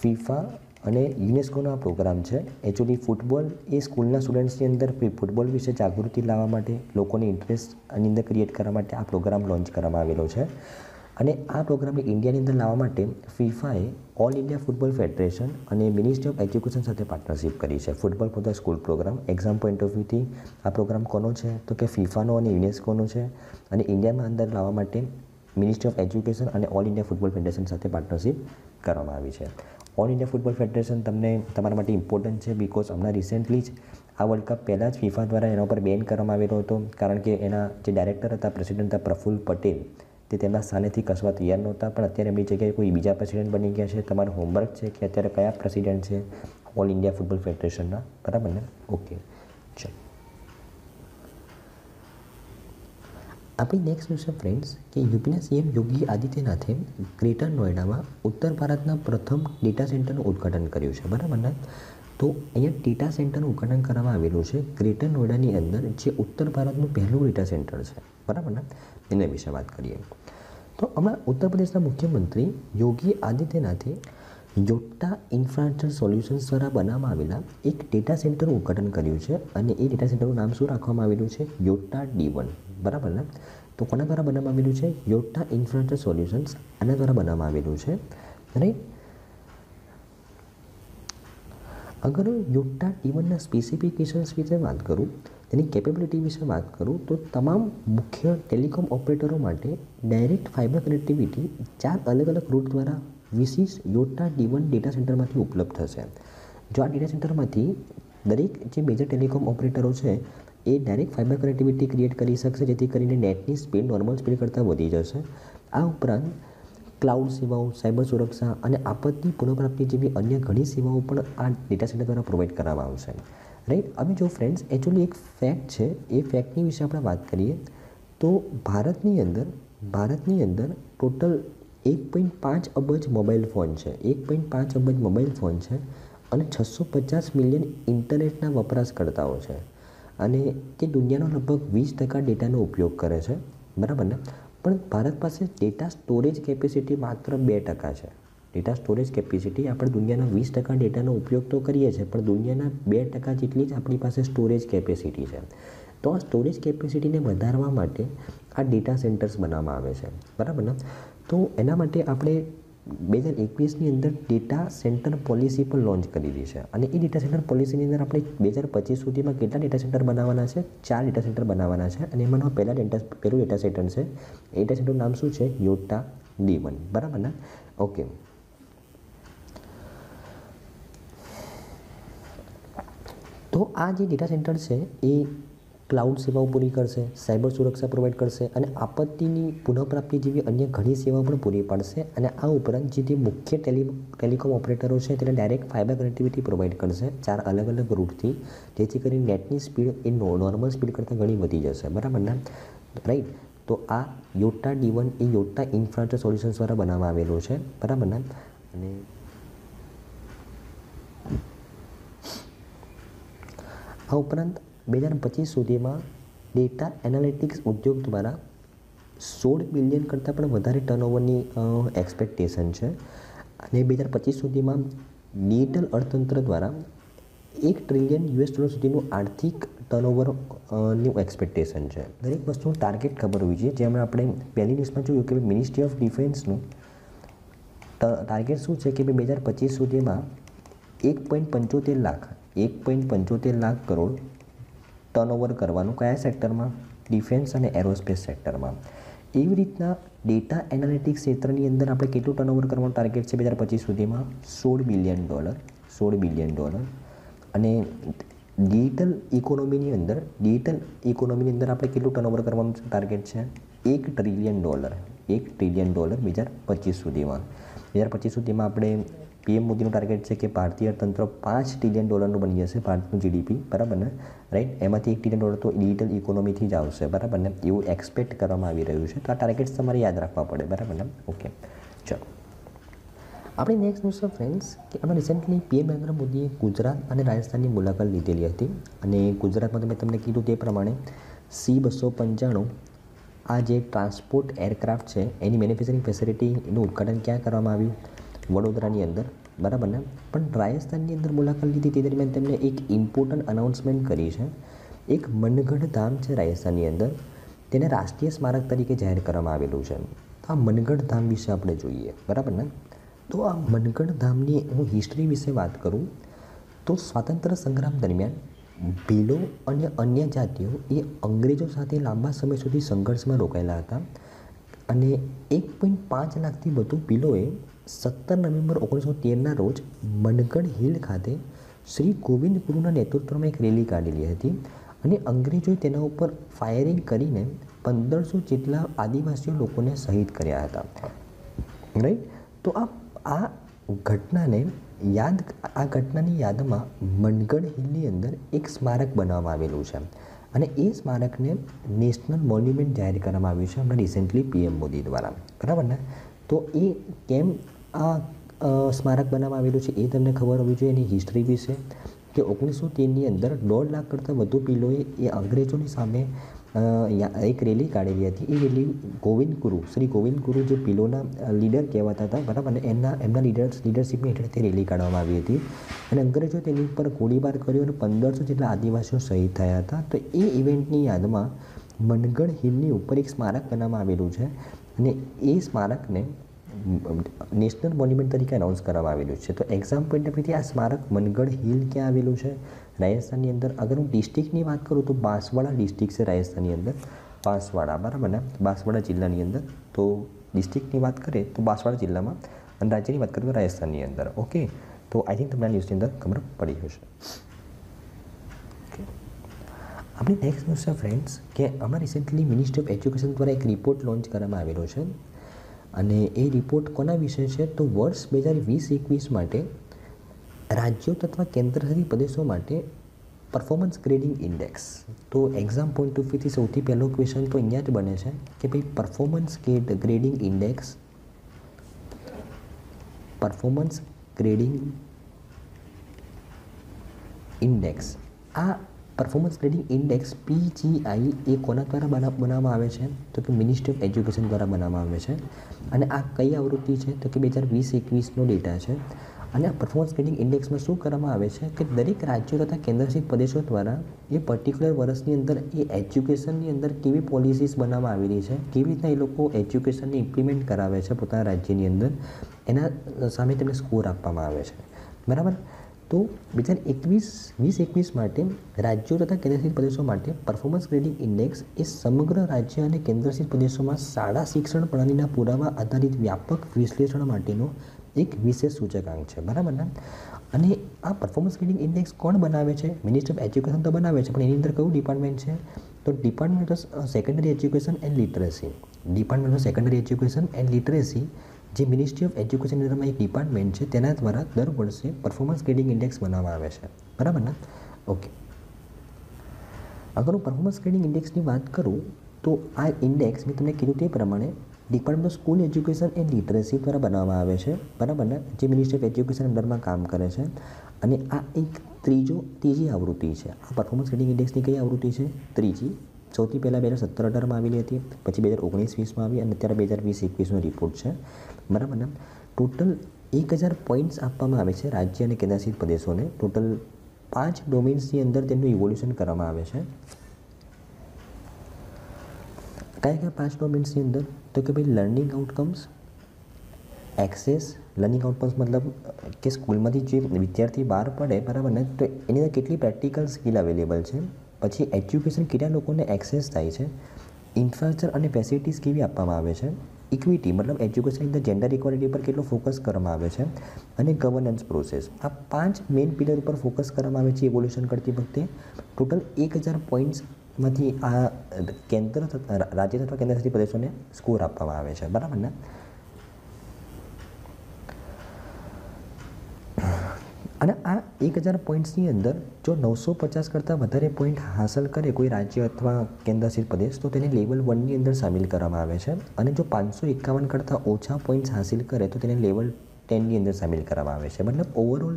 ફિફા અને યુનેસ્કોનો આ પ્રોગ્રામ છે એકચ્યુઅલી ફૂટબોલ એ સ્કૂલના સ્ટુડન્ટ્સની અંદર ફૂટબોલ વિશે જાગૃતિ લાવવા માટે લોકોને ઇન્ટરેસ્ટ આની અંદર ક્રિએટ કરવા માટે આ પ્રોગ્રામ લોન્ચ કરવામાં આવેલો છે અને આ પ્રોગ્રામને ઇન્ડિયાની અંદર લાવવા માટે ફિફાએ ઓલ ઇન્ડિયા ફૂટબોલ ફેડરેશન અને મિનિસ્ટ્રી ઓફ એજ્યુકેશન સાથે પાર્ટનરશિપ કરી છે football for the school program exam point of વ્યૂથી આ પ્રોગ્રામ કોનો છે તો કે ફિફાનો અને યુનેસ્કોનો છે અને ઇન્ડિયામાં અંદર લાવવા માટે મિનિસ્ટ્રી ઓફ એજ્યુકેશન અને ઓલ ઇન્ડિયા ફૂટબોલ ફેડરેશન સાથે પાર્ટનરશિપ કરવામાં આવી છે ઓલ ઇન્ડિયા ફૂટબોલ ફેડરેશન તમને તમારા માટે ઇમ્પોર્ટન્ટ છે બિકોઝ હમણાં રિસેન્ટલી જ આ વર્લ્ડ કપ પહેલાં જ ફિફા દ્વારા એના ઉપર બેન કરવામાં આવેલો હતો કારણ કે એના જે ડાયરેક્ટર હતા પ્રેસિડેન્ટ હતા પ્રફુલ્લ પટેલ તે તેમના સ્થાનેથી કસવા તૈયાર નહોતા પણ અત્યારે એમની જગ્યાએ કોઈ બીજા પ્રેસિડેન્ટ બની ગયા છે તમારું હોમવર્ક છે કે અત્યારે કયા પ્રેસિડેન્ટ છે ઓલ ઇન્ડિયા ફૂટબોલ ફેડરેશનના બરાબર ને ઓકે ચલો આપણી નેક્સ્ટ ન્યૂઝ છે ફ્રેન્ડ્સ કે યુપીના સીએમ યોગી આદિત્યનાથે ગ્રેટર નોએડામાં ઉત્તર ભારતના પ્રથમ ડેટા સેન્ટરનું ઉદ્ઘાટન કર્યું છે બરાબર ને તો અહીંયા ડેટા સેન્ટરનું ઉદ્ઘાટન કરવામાં આવેલું છે ગ્રેટર નોએડાની અંદર જે ઉત્તર ભારતનું પહેલું ડેટા સેન્ટર છે બરાબર ને એના વિશે વાત કરીએ તો હમણાં ઉત્તર પ્રદેશના મુખ્યમંત્રી યોગી આદિત્યનાથે યોટા ઇન્ફ્રાસ્ટ્રક્ચર સોલ્યુશન્સ દ્વારા બનાવવામાં આવેલા એક ડેટા સેન્ટરનું ઉદ્ઘાટન કર્યું છે અને એ ડેટા સેન્ટરનું નામ શું રાખવામાં આવેલું છે યોટા ડી વન બરાબર ને તો કોના દ્વારા બનાવવામાં આવેલું છે યોટા ઇન્ફ્રાસ્ટ્રક્ચર સોલ્યુશન્સ આના દ્વારા બનાવવામાં આવેલું છે રાઈટ અગર યોટા ટી વનના સ્પેસિફિકેશન્સ વિશે વાત કરું તેની કેપેબિલિટી વિશે વાત કરું તો તમામ મુખ્ય ટેલિકોમ ઓપરેટરો માટે ડાયરેક્ટ ફાઇબર કનેક્ટિવિટી ચાર અલગ અલગ રૂટ દ્વારા વીસીસ યોટા ડીવન ડેટા સેન્ટરમાંથી ઉપલબ્ધ થશે જો આ ડેટા સેન્ટરમાંથી દરેક જે મેજર ટેલિકોમ ઓપરેટરો છે એ ડાયરેક્ટ ફાઇબર કનેક્ટિવિટી ક્રિએટ કરી શકશે જેથી કરીને નેટની સ્પીડ નોર્મલ સ્પીડ કરતાં વધી જશે આ ઉપરાંત ક્લાઉડ સેવાઓ સાયબર સુરક્ષા અને આપત્તિ પુનઃપ્રાપ્તિ જેવી અન્ય ઘણી સેવાઓ પણ આ ડેટા સેન્ટર દ્વારા પ્રોવાઈડ કરવામાં આવશે રાઈટ હવે જો ફ્રેન્ડ્સ એકચ્યુઅલી એક ફેક્ટ છે એ ફેક્ટની વિશે આપણે વાત કરીએ તો ભારતની અંદર ભારતની અંદર ટોટલ એક પોઈન્ટ પાંચ અબજ મોબાઈલ ફોન છે એક પોઈન્ટ પાંચ અબજ મોબાઈલ ફોન છે અને છસો પચાસ મિલિયન ઇન્ટરનેટના વપરાશકર્તાઓ છે અને તે દુનિયાનો લગભગ વીસ ટકા ડેટાનો ઉપયોગ કરે છે બરાબર ને પણ ભારત પાસે ડેટા સ્ટોરેજ કેપેસિટી માત્ર બે ટકા છે ડેટા સ્ટોરેજ કેપેસિટી આપણે દુનિયાના વીસ ટકા ડેટાનો ઉપયોગ તો કરીએ છીએ પણ દુનિયાના બે ટકા જેટલી જ આપણી પાસે સ્ટોરેજ કેપેસિટી છે તો આ સ્ટોરેજ કેપેસિટીને વધારવા માટે આ ડેટા સેન્ટર્સ બનાવવામાં આવે છે બરાબર ને તો એના માટે આપણે બે હજાર એકવીસની અંદર ડેટા સેન્ટર પોલિસી પણ લોન્ચ કરી દીધી છે અને એ ડેટા સેન્ટર પોલિસીની અંદર આપણે બે હજાર પચીસ સુધીમાં કેટલા ડેટા સેન્ટર બનાવવાના છે ચાર ડેટા સેન્ટર બનાવવાના છે અને એમાં પહેલાં ડેટા પહેલું ડેટા સેન્ટર છે એ ડેટા સેન્ટરનું નામ શું છે યોટા ડી વન બરાબર ને ઓકે તો આ જે ડેટા સેન્ટર છે એ ક્લાઉડ સેવાઓ પૂરી કરશે સાયબર સુરક્ષા પ્રોવાઈડ કરશે અને આપત્તિની પુનઃપ્રાપ્તિ જેવી અન્ય ઘણી સેવાઓ પણ પૂરી પાડશે અને આ ઉપરાંત જે તે મુખ્ય ટેલિ ટેલિકોમ ઓપરેટરો છે તેને ડાયરેક્ટ ફાઇબર કનેક્ટિવિટી પ્રોવાઈડ કરશે ચાર અલગ અલગ રૂટથી જેથી કરીને નેટની સ્પીડ એ નોર્મલ સ્પીડ કરતાં ઘણી વધી જશે બરાબર ને રાઈટ તો આ યોટા ડીવન એ યોટા ઇન્ફ્રાસ્ટ્રક્ચર સોલ્યુશન્સ દ્વારા બનાવવામાં આવેલું છે બરાબર ને અને આ ઉપરાંત બે હજાર પચીસ સુધીમાં ડેટા એનાલિટિક્સ ઉદ્યોગ દ્વારા સોળ બિલિયન કરતાં પણ વધારે ટર્નઓવરની એક્સપેક્ટેશન છે અને બે હજાર પચીસ સુધીમાં ડિજિટલ અર્થતંત્ર દ્વારા એક ટ્રિલિયન યુએસ ડોલર સુધીનું આર્થિક ટર્નઓવર નું એક્સપેક્ટેશન છે દરેક વસ્તુનું ટાર્ગેટ ખબર હોવી જોઈએ જેમણે આપણે પહેલી લિસ્ટમાં જોયું કે મિનિસ્ટ્રી ઓફ ડિફેન્સનું ટાર્ગેટ શું છે કે બે હજાર પચીસ સુધીમાં એક પોઈન્ટ પંચોતેર લાખ એક પોઈન્ટ પંચોતેર લાખ કરોડ ટર્નઓવર કરવાનું કયા સેક્ટરમાં ડિફેન્સ અને એરોસ્પેસ સેક્ટરમાં એવી રીતના ડેટા એનાલિટિક્સ ક્ષેત્રની અંદર આપણે કેટલું ટર્નઓવર કરવાનું ટાર્ગેટ છે બે હજાર પચીસ સુધીમાં સોળ બિલિયન ડોલર સોળ બિલિયન ડોલર અને ડિજિટલ ઇકોનોમીની અંદર ડિજિટલ ઇકોનોમીની અંદર આપણે કેટલું ટર્નઓવર કરવાનું ટાર્ગેટ છે એક ટ્રિલિયન ડોલર એક ટ્રિલિયન ડોલર બે હજાર પચીસ સુધીમાં બે હજાર પચીસ સુધીમાં આપણે પીએમ મોદીનું ટાર્ગેટ છે કે ભારતીય અર્થતંત્ર પાંચ ટ્રિલિયન ડોલરનું બની જશે ભારતનું જીડીપી બરાબર ને રાઈટ એમાંથી એક ટ્રિલિયન ડોલર તો ડિજિટલ ઇકોનોમીથી જ આવશે બરાબર ને એવું એક્સપેક્ટ કરવામાં આવી રહ્યું છે તો આ ટાર્ગેટ્સ તમારે યાદ રાખવા પડે બરાબર ને ઓકે ચલો આપણી નેક્સ્ટ ન્યૂઝ ફ્રેન્ડ્સ કે આપણે રિસેન્ટલી પીએમ નરેન્દ્ર મોદીએ ગુજરાત અને રાજસ્થાનની મુલાકાત લીધેલી હતી અને ગુજરાતમાં મેં તમને કીધું તે પ્રમાણે સી બસો પંચાણું આ જે ટ્રાન્સપોર્ટ એરક્રાફ્ટ છે એની મેન્યુફેક્ચરિંગ ફેસિલિટીનું ઉદઘાટન ક્યાં કરવામાં આવ્યું વડોદરાની અંદર બરાબર ને પણ રાજસ્થાનની અંદર મુલાકાત લીધી તે દરમિયાન તેમણે એક ઇમ્પોર્ટન્ટ અનાઉન્સમેન્ટ કરી છે એક મનગઢ ધામ છે રાજસ્થાનની અંદર તેને રાષ્ટ્રીય સ્મારક તરીકે જાહેર કરવામાં આવેલું છે આ મનગઢ ધામ વિશે આપણે જોઈએ બરાબર ને તો આ મનગઢ ધામની હું હિસ્ટ્રી વિશે વાત કરું તો સ્વાતંત્ર્ય સંગ્રામ દરમિયાન ભીલો અને અન્ય જાતિઓ એ અંગ્રેજો સાથે લાંબા સમય સુધી સંઘર્ષમાં રોકાયેલા હતા અને એક પોઈન્ટ પાંચ લાખથી વધુ ભીલોએ સત્તર નવેમ્બર ઓગણીસો તેરના રોજ મનગઢ હિલ ખાતે શ્રી ગોવિંદ નેતૃત્વમાં એક રેલી કાઢેલી હતી અને અંગ્રેજોએ તેના ઉપર ફાયરિંગ કરીને પંદરસો જેટલા આદિવાસીઓ લોકોને શહીદ કર્યા હતા રાઈટ તો આ આ ઘટનાને યાદ આ ઘટનાની યાદમાં મનગઢ હિલની અંદર એક સ્મારક બનાવવામાં આવેલું છે અને એ સ્મારકને નેશનલ મોન્યુમેન્ટ જાહેર કરવામાં આવ્યું છે હમણાં રિસેન્ટલી પીએમ મોદી દ્વારા બરાબર ને તો એ કેમ આ સ્મારક બનાવવામાં આવેલું છે એ તમને ખબર હોવી જોઈએ એની હિસ્ટ્રી વિશે કે ઓગણીસો તેરની અંદર દોઢ લાખ કરતાં વધુ પિલોએ એ અંગ્રેજોની સામે એક રેલી કાઢેલી હતી એ રેલી ગોવિંદ ગુરુ શ્રી ગોવિંદ ગુરુ જે પિલોના લીડર કહેવાતા હતા બરાબર અને એમના એમના લીડર્સ લીડરશિપની હેઠળ તે રેલી કાઢવામાં આવી હતી અને અંગ્રેજો તેની ઉપર ગોળીબાર કર્યો અને પંદરસો જેટલા આદિવાસીઓ શહીદ થયા હતા તો એ ઇવેન્ટની યાદમાં મનગઢ હિલની ઉપર એક સ્મારક બનાવવામાં આવેલું છે અને એ સ્મારકને નેશનલ મોન્યુમેન્ટ તરીકે અનાઉન્સ કરવામાં આવેલું છે તો એક્ઝામ પોઈન્ટ ઓફ આ સ્મારક મનગઢ હિલ ક્યાં આવેલું છે રાજસ્થાનની અંદર અગર હું ડિસ્ટ્રિક્ટની વાત કરું તો બાંસવાડા ડિસ્ટ્રિક્ટ છે રાજસ્થાનની અંદર બાંસવાડા બરાબર ને બાંસવાડા જિલ્લાની અંદર તો ડિસ્ટ્રિક્ટની વાત કરીએ તો બાંસવાડા જિલ્લામાં અને રાજ્યની વાત કરીએ તો રાજસ્થાનની અંદર ઓકે તો આઈ થિંક તમને આ ન્યૂઝની અંદર ખબર પડી હશે આપણે નેક્સ્ટ ન્યૂઝ છે ફ્રેન્ડ્સ કે અમારા રિસેન્ટલી મિનિસ્ટ્રી ઓફ એજ્યુકેશન દ્વારા એક રિપોર્ટ લોન્ચ કરવામાં આવેલો છે અને એ રિપોર્ટ કોના વિશે છે તો વર્ષ બે હજાર વીસ એકવીસ માટે રાજ્યો તથા કેન્દ્રશાસિત પ્રદેશો માટે પરફોર્મન્સ ગ્રેડિંગ ઇન્ડેક્સ તો એક્ઝામ પોઈન્ટ ઓફ વ્યૂથી સૌથી પહેલો ક્વેશ્ચન તો અહીંયા જ બને છે કે ભાઈ performance grading index performance grading index આ પરફોર્મન્સ ગ્રેડિંગ ઇન્ડેક્સ પીજીઆઈ એ કોના દ્વારા બનાવવામાં આવે છે તો કે મિનિસ્ટ્રી ઓફ એજ્યુકેશન દ્વારા બનાવવામાં આવે છે અને આ કઈ આવૃત્તિ છે તો કે બે હજાર વીસ એકવીસનો ડેટા છે અને આ પરફોર્મન્સ ગ્રેડિંગ ઇન્ડેક્સમાં શું કરવામાં આવે છે કે દરેક રાજ્યો તથા કેન્દ્રશાસિત પ્રદેશો દ્વારા એ પર્ટિક્યુલર વર્ષની અંદર એ એજ્યુકેશનની અંદર કેવી પોલિસીસ બનાવવામાં આવી રહી છે કેવી રીતના એ લોકો એજ્યુકેશનને ઇમ્પ્લિમેન્ટ કરાવે છે પોતાના રાજ્યની અંદર એના સામે તેમને સ્કોર આપવામાં આવે છે બરાબર તો બે હજાર એકવીસ વીસ એકવીસ માટે રાજ્યો તથા કેન્દ્રશાસિત પ્રદેશો માટે પરફોર્મન્સ ગ્રેડિંગ ઇન્ડેક્સ એ સમગ્ર રાજ્ય અને કેન્દ્રશાસિત પ્રદેશોમાં શાળા શિક્ષણ પ્રણાલીના પુરાવા આધારિત વ્યાપક વિશ્લેષણ માટેનો એક વિશેષ સૂચકાંક છે બરાબર ને અને આ પરફોર્મન્સ ગ્રેડિંગ ઇન્ડેક્સ કોણ બનાવે છે મિનિસ્ટર ઓફ એજ્યુકેશન તો બનાવે છે પણ એની અંદર કયું ડિપાર્ટમેન્ટ છે તો department of secondary education and literacy department of secondary education and literacy જે મિનિસ્ટ્રી ઓફ એજ્યુકેશન અંદરમાં એક ડિપાર્ટમેન્ટ છે તેના દ્વારા દર વર્ષે પરફોર્મન્સ ગ્રેડિંગ ઇન્ડેક્સ બનાવવામાં આવે છે બરાબર ને ઓકે અગર હું પરફોર્મન્સ ગ્રેડિંગ ઇન્ડેક્સની વાત કરું તો આ ઇન્ડેક્સ મેં તમને કીધું તે પ્રમાણે department of school education and literacy દ્વારા બનાવવામાં આવે છે બરાબર ને જે મિનિસ્ટ્રી ઓફ એજ્યુકેશન અંદરમાં કામ કરે છે અને આ એક ત્રીજો ત્રીજી આવૃત્તિ છે આ પરફોર્મન્સ ગ્રેડિંગ ઇન્ડેક્સની કઈ આવૃત્તિ છે ત્રીજી સૌથી પહેલાં બે હજાર સત્તર અઢારમાં આવેલી હતી પછી બે હજાર ઓગણીસ વીસમાં આવી અને અત્યારે બે હજાર વીસ એકવીસનો રિપોર્ટ છે બરાબર ને ટોટલ એક હજાર પોઈન્ટ્સ આપવામાં આવે છે રાજ્ય અને કેન્દ્રશાસિત પ્રદેશોને ટોટલ પાંચ ડોમેન્સની અંદર તેમનું ઇવોલ્યુશન કરવામાં આવે છે કયા કયા પાંચ ડોમેન્સની અંદર તો કે ભાઈ learning outcomes access learning outcomes મતલબ કે સ્કૂલમાંથી જે વિદ્યાર્થી બહાર પડે બરાબર ને તો એની અંદર કેટલી પ્રેક્ટિકલ સ્કિલ અવેલેબલ છે પછી એજ્યુકેશન કેટલા લોકોને એક્સેસ થાય છે ઇન્ફ્રાસ્ટ્રક્ચર અને ફેસિલિટીઝ કેવી આપવામાં આવે છે ઇક્વિટી મતલબ education in the gender equality પર કેટલો ફોકસ કરવામાં આવે છે અને ગવર્નન્સ પ્રોસેસ આ પાંચ મેઇન પિલર ઉપર ફોકસ કરવામાં આવે છે ઇવોલ્યુશન કરતી વખતે ટોટલ એક હજાર પોઈન્ટ્સમાંથી આ કેન્દ્ર રાજ્ય તથા કેન્દ્રશાસિત પ્રદેશોને સ્કોર આપવામાં આવે છે બરાબર ને અને આ એક હજાર પોઈન્ટ્સની અંદર જો નવસો પચાસ કરતાં વધારે પોઈન્ટ હાંસલ કરે કોઈ રાજ્ય અથવા કેન્દ્રશાસિત પ્રદેશ તો તેને લેવલ વનની અંદર સામેલ કરવામાં આવે છે અને જો પાંચસો એકાવન કરતાં ઓછા પોઈન્ટ્સ હાંસિલ કરે તો તેને લેવલ ટેનની અંદર સામેલ કરવામાં આવે છે મતલબ ઓવરઓલ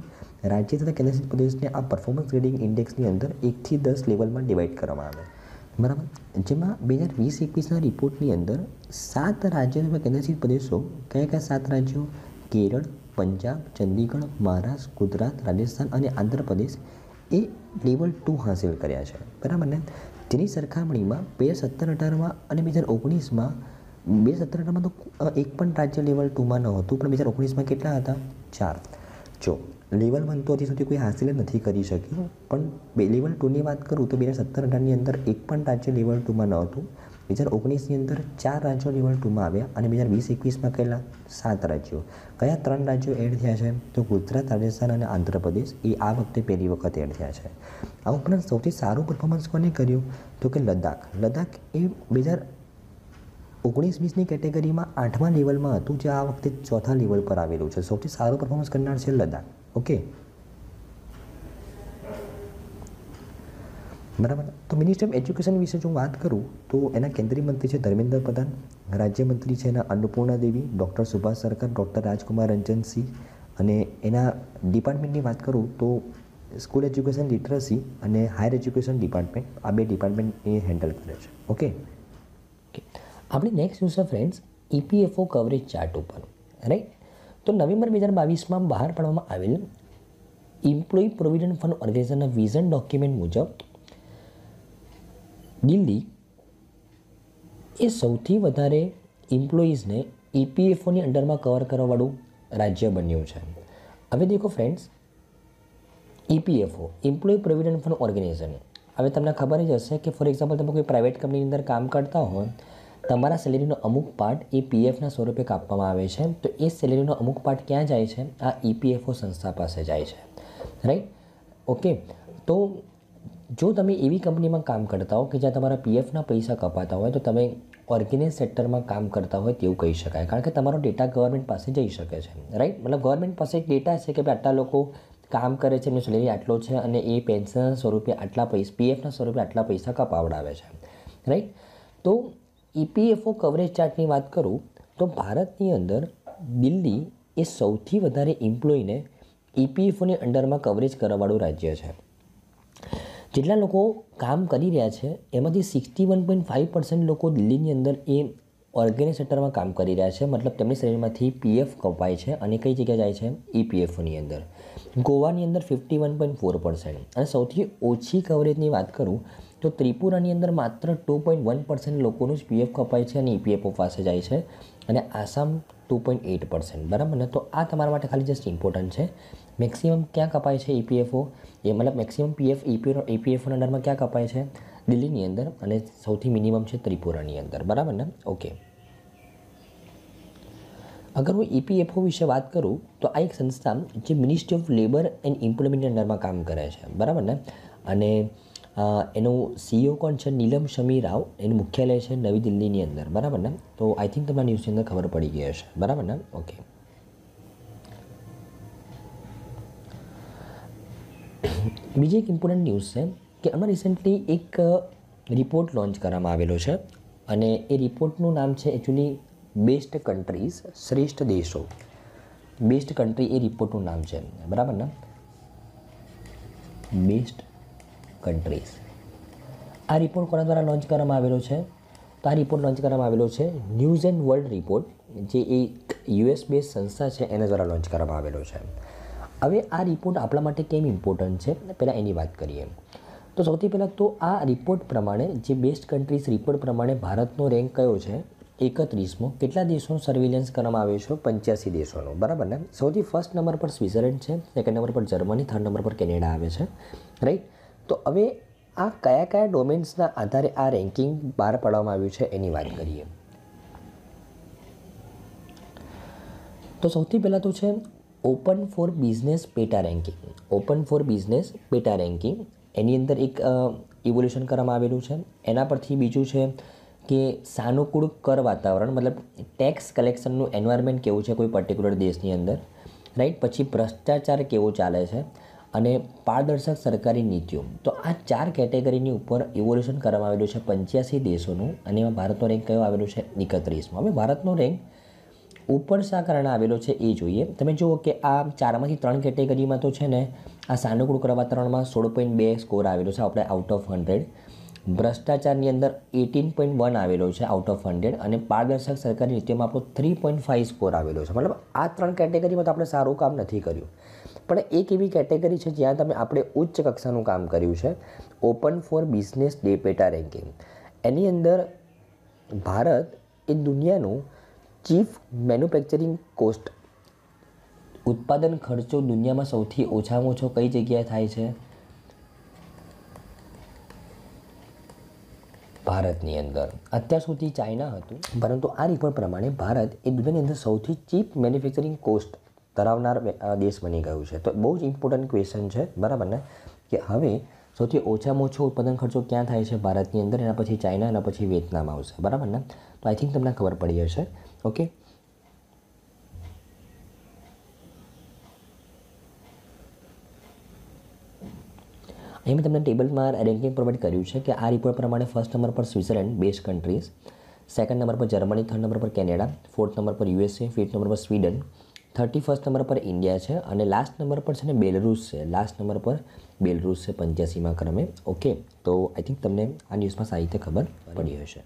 રાજ્ય તથા કેન્દ્રશાસિત પ્રદેશને આ પરફોર્મન્સ ગ્રેડિંગ ઇન્ડેક્સની અંદર એકથી દસ લેવલમાં ડિવાઈડ કરવામાં આવે બરાબર જેમાં બે હજાર વીસ એકવીસના રિપોર્ટની અંદર સાત રાજ્યો અથવા કેન્દ્રશાસિત પ્રદેશો કયા કયા સાત રાજ્યો કેરળ પંજાબ ચંદીગઢ મહારાષ્ટ્ર ગુજરાત રાજસ્થાન અને આંધ્રપ્રદેશ એ લેવલ ટુ હાંસિલ કર્યા છે બરાબર ને જેની સરખામણીમાં બે હજાર સત્તર અઢારમાં અને બે હજાર ઓગણીસમાં બે સત્તર અઢારમાં તો એક પણ રાજ્ય લેવલ ટુમાં નહોતું પણ બે હજાર ઓગણીસમાં કેટલા હતા ચાર જો લેવલ વન તો હજી સુધી કોઈ હાંસિલ જ નથી કરી શક્યું પણ બે લેવલ ટુની વાત કરું તો બે હજાર સત્તર અઢારની અંદર એક પણ રાજ્ય લેવલ ટુમાં નહોતું બે હજાર ઓગણીસની અંદર ચાર રાજ્યો લેવલ ટુમાં આવ્યા અને બે હજાર વીસ એકવીસમાં કહેલા સાત રાજ્યો કયા ત્રણ રાજ્યો એડ થયા છે તો ગુજરાત રાજસ્થાન અને આંધ્રપ્રદેશ એ આ વખતે પહેલી વખત એડ થયા છે આ ઉપરાંત સૌથી સારું પરફોર્મન્સ કોને કર્યું તો કે લદ્દાખ લદ્દાખ એ બે હજાર ઓગણીસ વીસની કેટેગરીમાં આઠમા લેવલમાં હતું જે આ વખતે ચોથા લેવલ પર આવેલું છે સૌથી સારું પરફોર્મન્સ કરનાર છે લદ્દાખ ઓકે બરાબર તો મિનિસ્ટ્રી ઓફ એજ્યુકેશન વિશે જો વાત કરું તો એના કેન્દ્રીય મંત્રી છે ધર્મેન્દ્ર પ્રધાન રાજ્યમંત્રી છે એના અન્નપૂર્ણા દેવી ડૉક્ટર સુભાષ સરકાર ડૉક્ટર રાજકુમાર રંજનસિંહ અને એના ડિપાર્ટમેન્ટની વાત કરું તો સ્કૂલ એજ્યુકેશન લિટરસી અને હાયર એજ્યુકેશન ડિપાર્ટમેન્ટ આ બે ડિપાર્ટમેન્ટ એ હેન્ડલ કરે છે ઓકે આપણે next news friends EPFO coverage chart ઉપર રાઈટ તો નવેમ્બર બે હજાર બાવીસમાં બહાર પાડવામાં આવેલ એમ્પ્લોયી પ્રોવિડન્ટ ફંડ ઓર્ગેનાઇઝેશનના વિઝન ડોક્યુમેન્ટ મુજબ દિલ્હી એ સૌથી વધારે ઇમ્પ્લોઈઝને ઇપીએફઓની e અંડરમાં કવર કરવાવાળું રાજ્ય બન્યું છે હવે દેખો friends EPFO employ provident fund organisation હવે તમને ખબર જ હશે કે ફોર એક્ઝામ્પલ તમે કોઈ પ્રાઇવેટ કંપનીની અંદર કામ કરતા હો તમારા સેલેરીનો અમુક પાર્ટ એ પીએફના સ્વરૂપે કાપવામાં આવે છે તો એ સેલેરીનો અમુક પાર્ટ ક્યાં જાય છે આ ઈપીએફઓ e સંસ્થા પાસે જાય છે રાઈટ ઓકે તો જો તમે એવી કંપનીમાં કામ કરતા હો કે જ્યાં તમારા પીએફના પૈસા કપાતા હોય તો તમે ઓર્ગેનાઇઝ સેક્ટરમાં કામ કરતા હોય તેવું કહી શકાય કારણ કે તમારો ડેટા ગવર્મેન્ટ પાસે જઈ શકે છે રાઈટ મતલબ ગવર્મેન્ટ પાસે એક ડેટા છે કે આટલા લોકો કામ કરે છે એમની સેલેરી આટલો છે અને એ પેન્શનના સ્વરૂપે આટલા પૈસા પીએફના સ્વરૂપે આટલા પૈસા કપાવડાવે છે રાઈટ તો ઈપીએફઓ કવરેજ ચાર્ટની વાત કરું તો ભારતની અંદર દિલ્હી એ સૌથી વધારે એમ્પ્લોયીને ઈપીએફઓની અંડરમાં કવરેજ કરવાવાળું રાજ્ય છે જેટલા લોકો કામ કરી રહ્યા છે એમાંથી sixty one point five percent લોકો દિલ્હીની અંદર એ ઓર્ગેનિક સેક્ટરમાં કામ કરી રહ્યા છે મતલબ તેમની શ્રેણીમાંથી પીએફ કપાય છે અને કઈ જગ્યાએ જાય છે ઈપીએફની e અંદર ગોવાની અંદર fifty one point four percent અને સૌથી ઓછી કવરેજની વાત કરું તો ત્રિપુરાની અંદર માત્ર ટુ પોઈન્ટ વન પર્સન્ટ લોકોનું જ પીએફ કપાય છે અને ઈપીએફઓ e પાસે જાય છે અને Assam two point eight percent બરાબર ને તો આ તમારા માટે ખાલી જસ્ટ ઇમ્પોર્ટન્ટ છે મેક્સિમમ ક્યાં કપાય છે ઈપીએફઓ e એ મતલબ મેક્સિમમ પીએફ ઈપીઓ ઈપીએફઓના અંડરમાં ક્યાં કપાય છે દિલ્હીની અંદર અને સૌથી મિનિમમ છે ત્રિપુરાની અંદર બરાબર ને ઓકે અગર હું ઈપીએફઓ e વિશે વાત કરું તો આ એક સંસ્થા જે મિનિસ્ટ્રી ઓફ લેબર એન્ડ એમ્પ્લોયમેન્ટની અંડરમાં કામ કરે છે બરાબર ને અને એનો સીઈઓ e કોણ છે નીલમ શમી રાવ એનું મુખ્યાલય છે નવી દિલ્હીની અંદર બરાબર ને તો આઈ થિંક તમને ન્યૂઝની અંદર ખબર પડી ગઈ હશે બરાબર ને ઓકે બીજી એક ઇમ્પોર્ટન્ટ ન્યૂઝ છે કે આમાં રિસન્ટલી એક રિપોર્ટ લોન્ચ કરવામાં આવેલો છે અને એ રિપોર્ટનું નામ છે એકચ્યુઅલી બેસ્ટ કન્ટ્રીઝ શ્રેષ્ઠ દેશો બેસ્ટ કન્ટ્રી એ રિપોર્ટનું નામ છે બરાબર ને બેસ્ટ કન્ટ્રીઝ આ રિપોર્ટ કોના દ્વારા લોન્ચ કરવામાં આવેલો છે તો આ રિપોર્ટ લોન્ચ કરવામાં આવેલો છે ન્યૂઝ એન્ડ વર્લ્ડ રિપોર્ટ જે એક યુએસ બેઝ સંસ્થા છે એના દ્વારા લોન્ચ કરવામાં આવેલો છે હવે આ રિપોર્ટ આપણા માટે કેમ ઇમ્પોર્ટન્ટ છે પહેલાં એની વાત કરીએ તો સૌથી પહેલાં તો આ રિપોર્ટ પ્રમાણે જે બેસ્ટ કન્ટ્રીઝ રિપોર્ટ પ્રમાણે ભારતનો રેન્ક કયો છે એકત્રીસમો કેટલા દેશોનો સર્વેલન્સ કરવામાં આવ્યો છે પંચ્યાસી દેશોનો બરાબર ને સૌથી ફર્સ્ટ નંબર પર સ્વિટ્ઝરલેન્ડ છે સેકન્ડ નંબર પર જર્મની થર્ડ નંબર પર કેનેડા આવે છે રાઈટ તો હવે આ કયા કયા ડોમેન્સના આધારે આ રેન્કિંગ બહાર પાડવામાં આવ્યું છે એની વાત કરીએ તો સૌથી પહેલાં તો છે ઓપન ફોર બિઝનેસ પેટા રેન્કિંગ ઓપન ફોર બિઝનેસ પેટા રેન્કિંગ એની અંદર એક ઇવોલ્યુશન કરવામાં આવેલું છે એના પરથી બીજું છે કે સાનુકૂળ કર વાતાવરણ મતલબ ટેક્સ કલેક્શનનું એન્વાયરમેન્ટ કેવું છે કોઈ પર્ટિક્યુલર દેશની અંદર રાઈટ પછી ભ્રષ્ટાચાર કેવો ચાલે છે અને પારદર્શક સરકારી નીતિઓ તો આ ચાર કેટેગરીની ઉપર ઇવોલ્યુશન કરવામાં આવેલું છે પંચ્યાસી દેશોનું અને એમાં ભારતનો રેન્ક કયો આવેલું છે એકત્રીસમાં હવે ભારતનો રેન્ક ઉપર શા કારણે આવેલો છે એ જોઈએ તમે જુઓ કે આ ચારમાંથી ત્રણ કેટેગરીમાં તો છે ને આ સાનુકૂળ કરવા ત્રણમાં સોળ પોઈન્ટ બે સ્કોર આવેલો છે આપણે આઉટ ઓફ હંડ્રેડ ભ્રષ્ટાચારની અંદર એટીન પોઈન્ટ વન આવેલો છે આઉટ ઓફ હંડ્રેડ અને પારદર્શક સરકારી નીતિમાં આપણો થ્રી પોઈન્ટ ફાઇવ સ્કોર આવેલો છે મતલબ આ ત્રણ કેટેગરીમાં તો આપણે સારું કામ નથી કર્યું પણ એક એવી કેટેગરી છે જ્યાં તમે આપણે ઉચ્ચ કક્ષાનું કામ કર્યું છે ઓપન ફોર બિઝનેસ ડે પેટા રેન્કિંગ એની અંદર ભારત એ દુનિયાનું ચીફ મેન્યુફેક્ચરિંગ કોસ્ટ ઉત્પાદન ખર્ચો દુનિયામાં સૌથી ઓછામાં ઓછો કઈ જગ્યાએ થાય છે ભારતની અંદર અત્યાર સુધી ચાઇના હતું પરંતુ આ રિપોર્ટ પ્રમાણે ભારત એ દુનિયાની અંદર સૌથી ચીપ મેન્યુફેક્ચરિંગ કોસ્ટ ધરાવનાર દેશ બની ગયું છે તો બહુ જ ઇમ્પોર્ટન્ટ ક્વેશ્ચન છે બરાબર ને કે હવે સૌથી ઓછામાં ઓછો ઉત્પાદન ખર્ચો ક્યાં થાય છે ભારતની અંદર એના પછી ચાઇના એના પછી વિયેતનામ આવશે બરાબર ને તો આઈ થિંક તમને ખબર પડી જશે ઓકે અહીં મેં તમને ટેબલમાં રેન્કિંગ પ્રોવાઈડ કર્યું છે કે આ રિપોર્ટ પ્રમાણે ફર્સ્ટ નંબર પર Switzerland best countries second number પર જર્મની થર્ડ નંબર પર કેનેડા ફોર્થ નંબર પર યુએસએ ફિફ્થ નંબર પર સ્વીડન થર્ટી ફર્સ્ટ નંબર પર ઇન્ડિયા છે અને લાસ્ટ નંબર પર છે ને બેલરૂસ છે લાસ્ટ નંબર પર બેલરૂસ છે પંચ્યાસીમાં ક્રમે ઓકે તો આઈ થિંક તમને આ ન્યૂઝમાં સાહિત્ય ખબર પડી હશે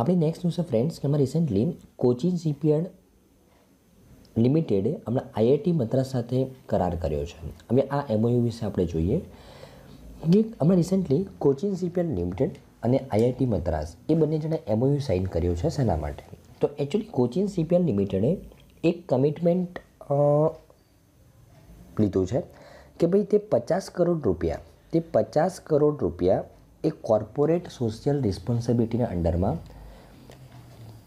આપણે નેક્સ્ટ ન્યૂઝ ફ્રેન્ડ્સ કે રિસેન્ટલી કોચિન સીપીયાર્ડ લિમિટેડે હમણાં આઈઆઈટી મદ્રાસ સાથે કરાર કર્યો છે હવે આ એમઓયુ વિશે આપણે જોઈએ કે હમણાં રિસેન્ટલી કોચિન સીપીયાર્ડ લિમિટેડ અને આઈઆઈટી મદ્રાસ એ બંને જણા એમઓયુ સાઇન કર્યો છે શેના માટે તો એકચ્યુઅલી કોચિન સીપીયાર્ડ લિમિટેડે એક કમિટમેન્ટ લીધું છે કે ભાઈ તે પચાસ કરોડ રૂપિયા તે પચાસ કરોડ રૂપિયા એ કોર્પોરેટ સોશિયલ રિસ્પોન્સિબિલિટીના અંડરમાં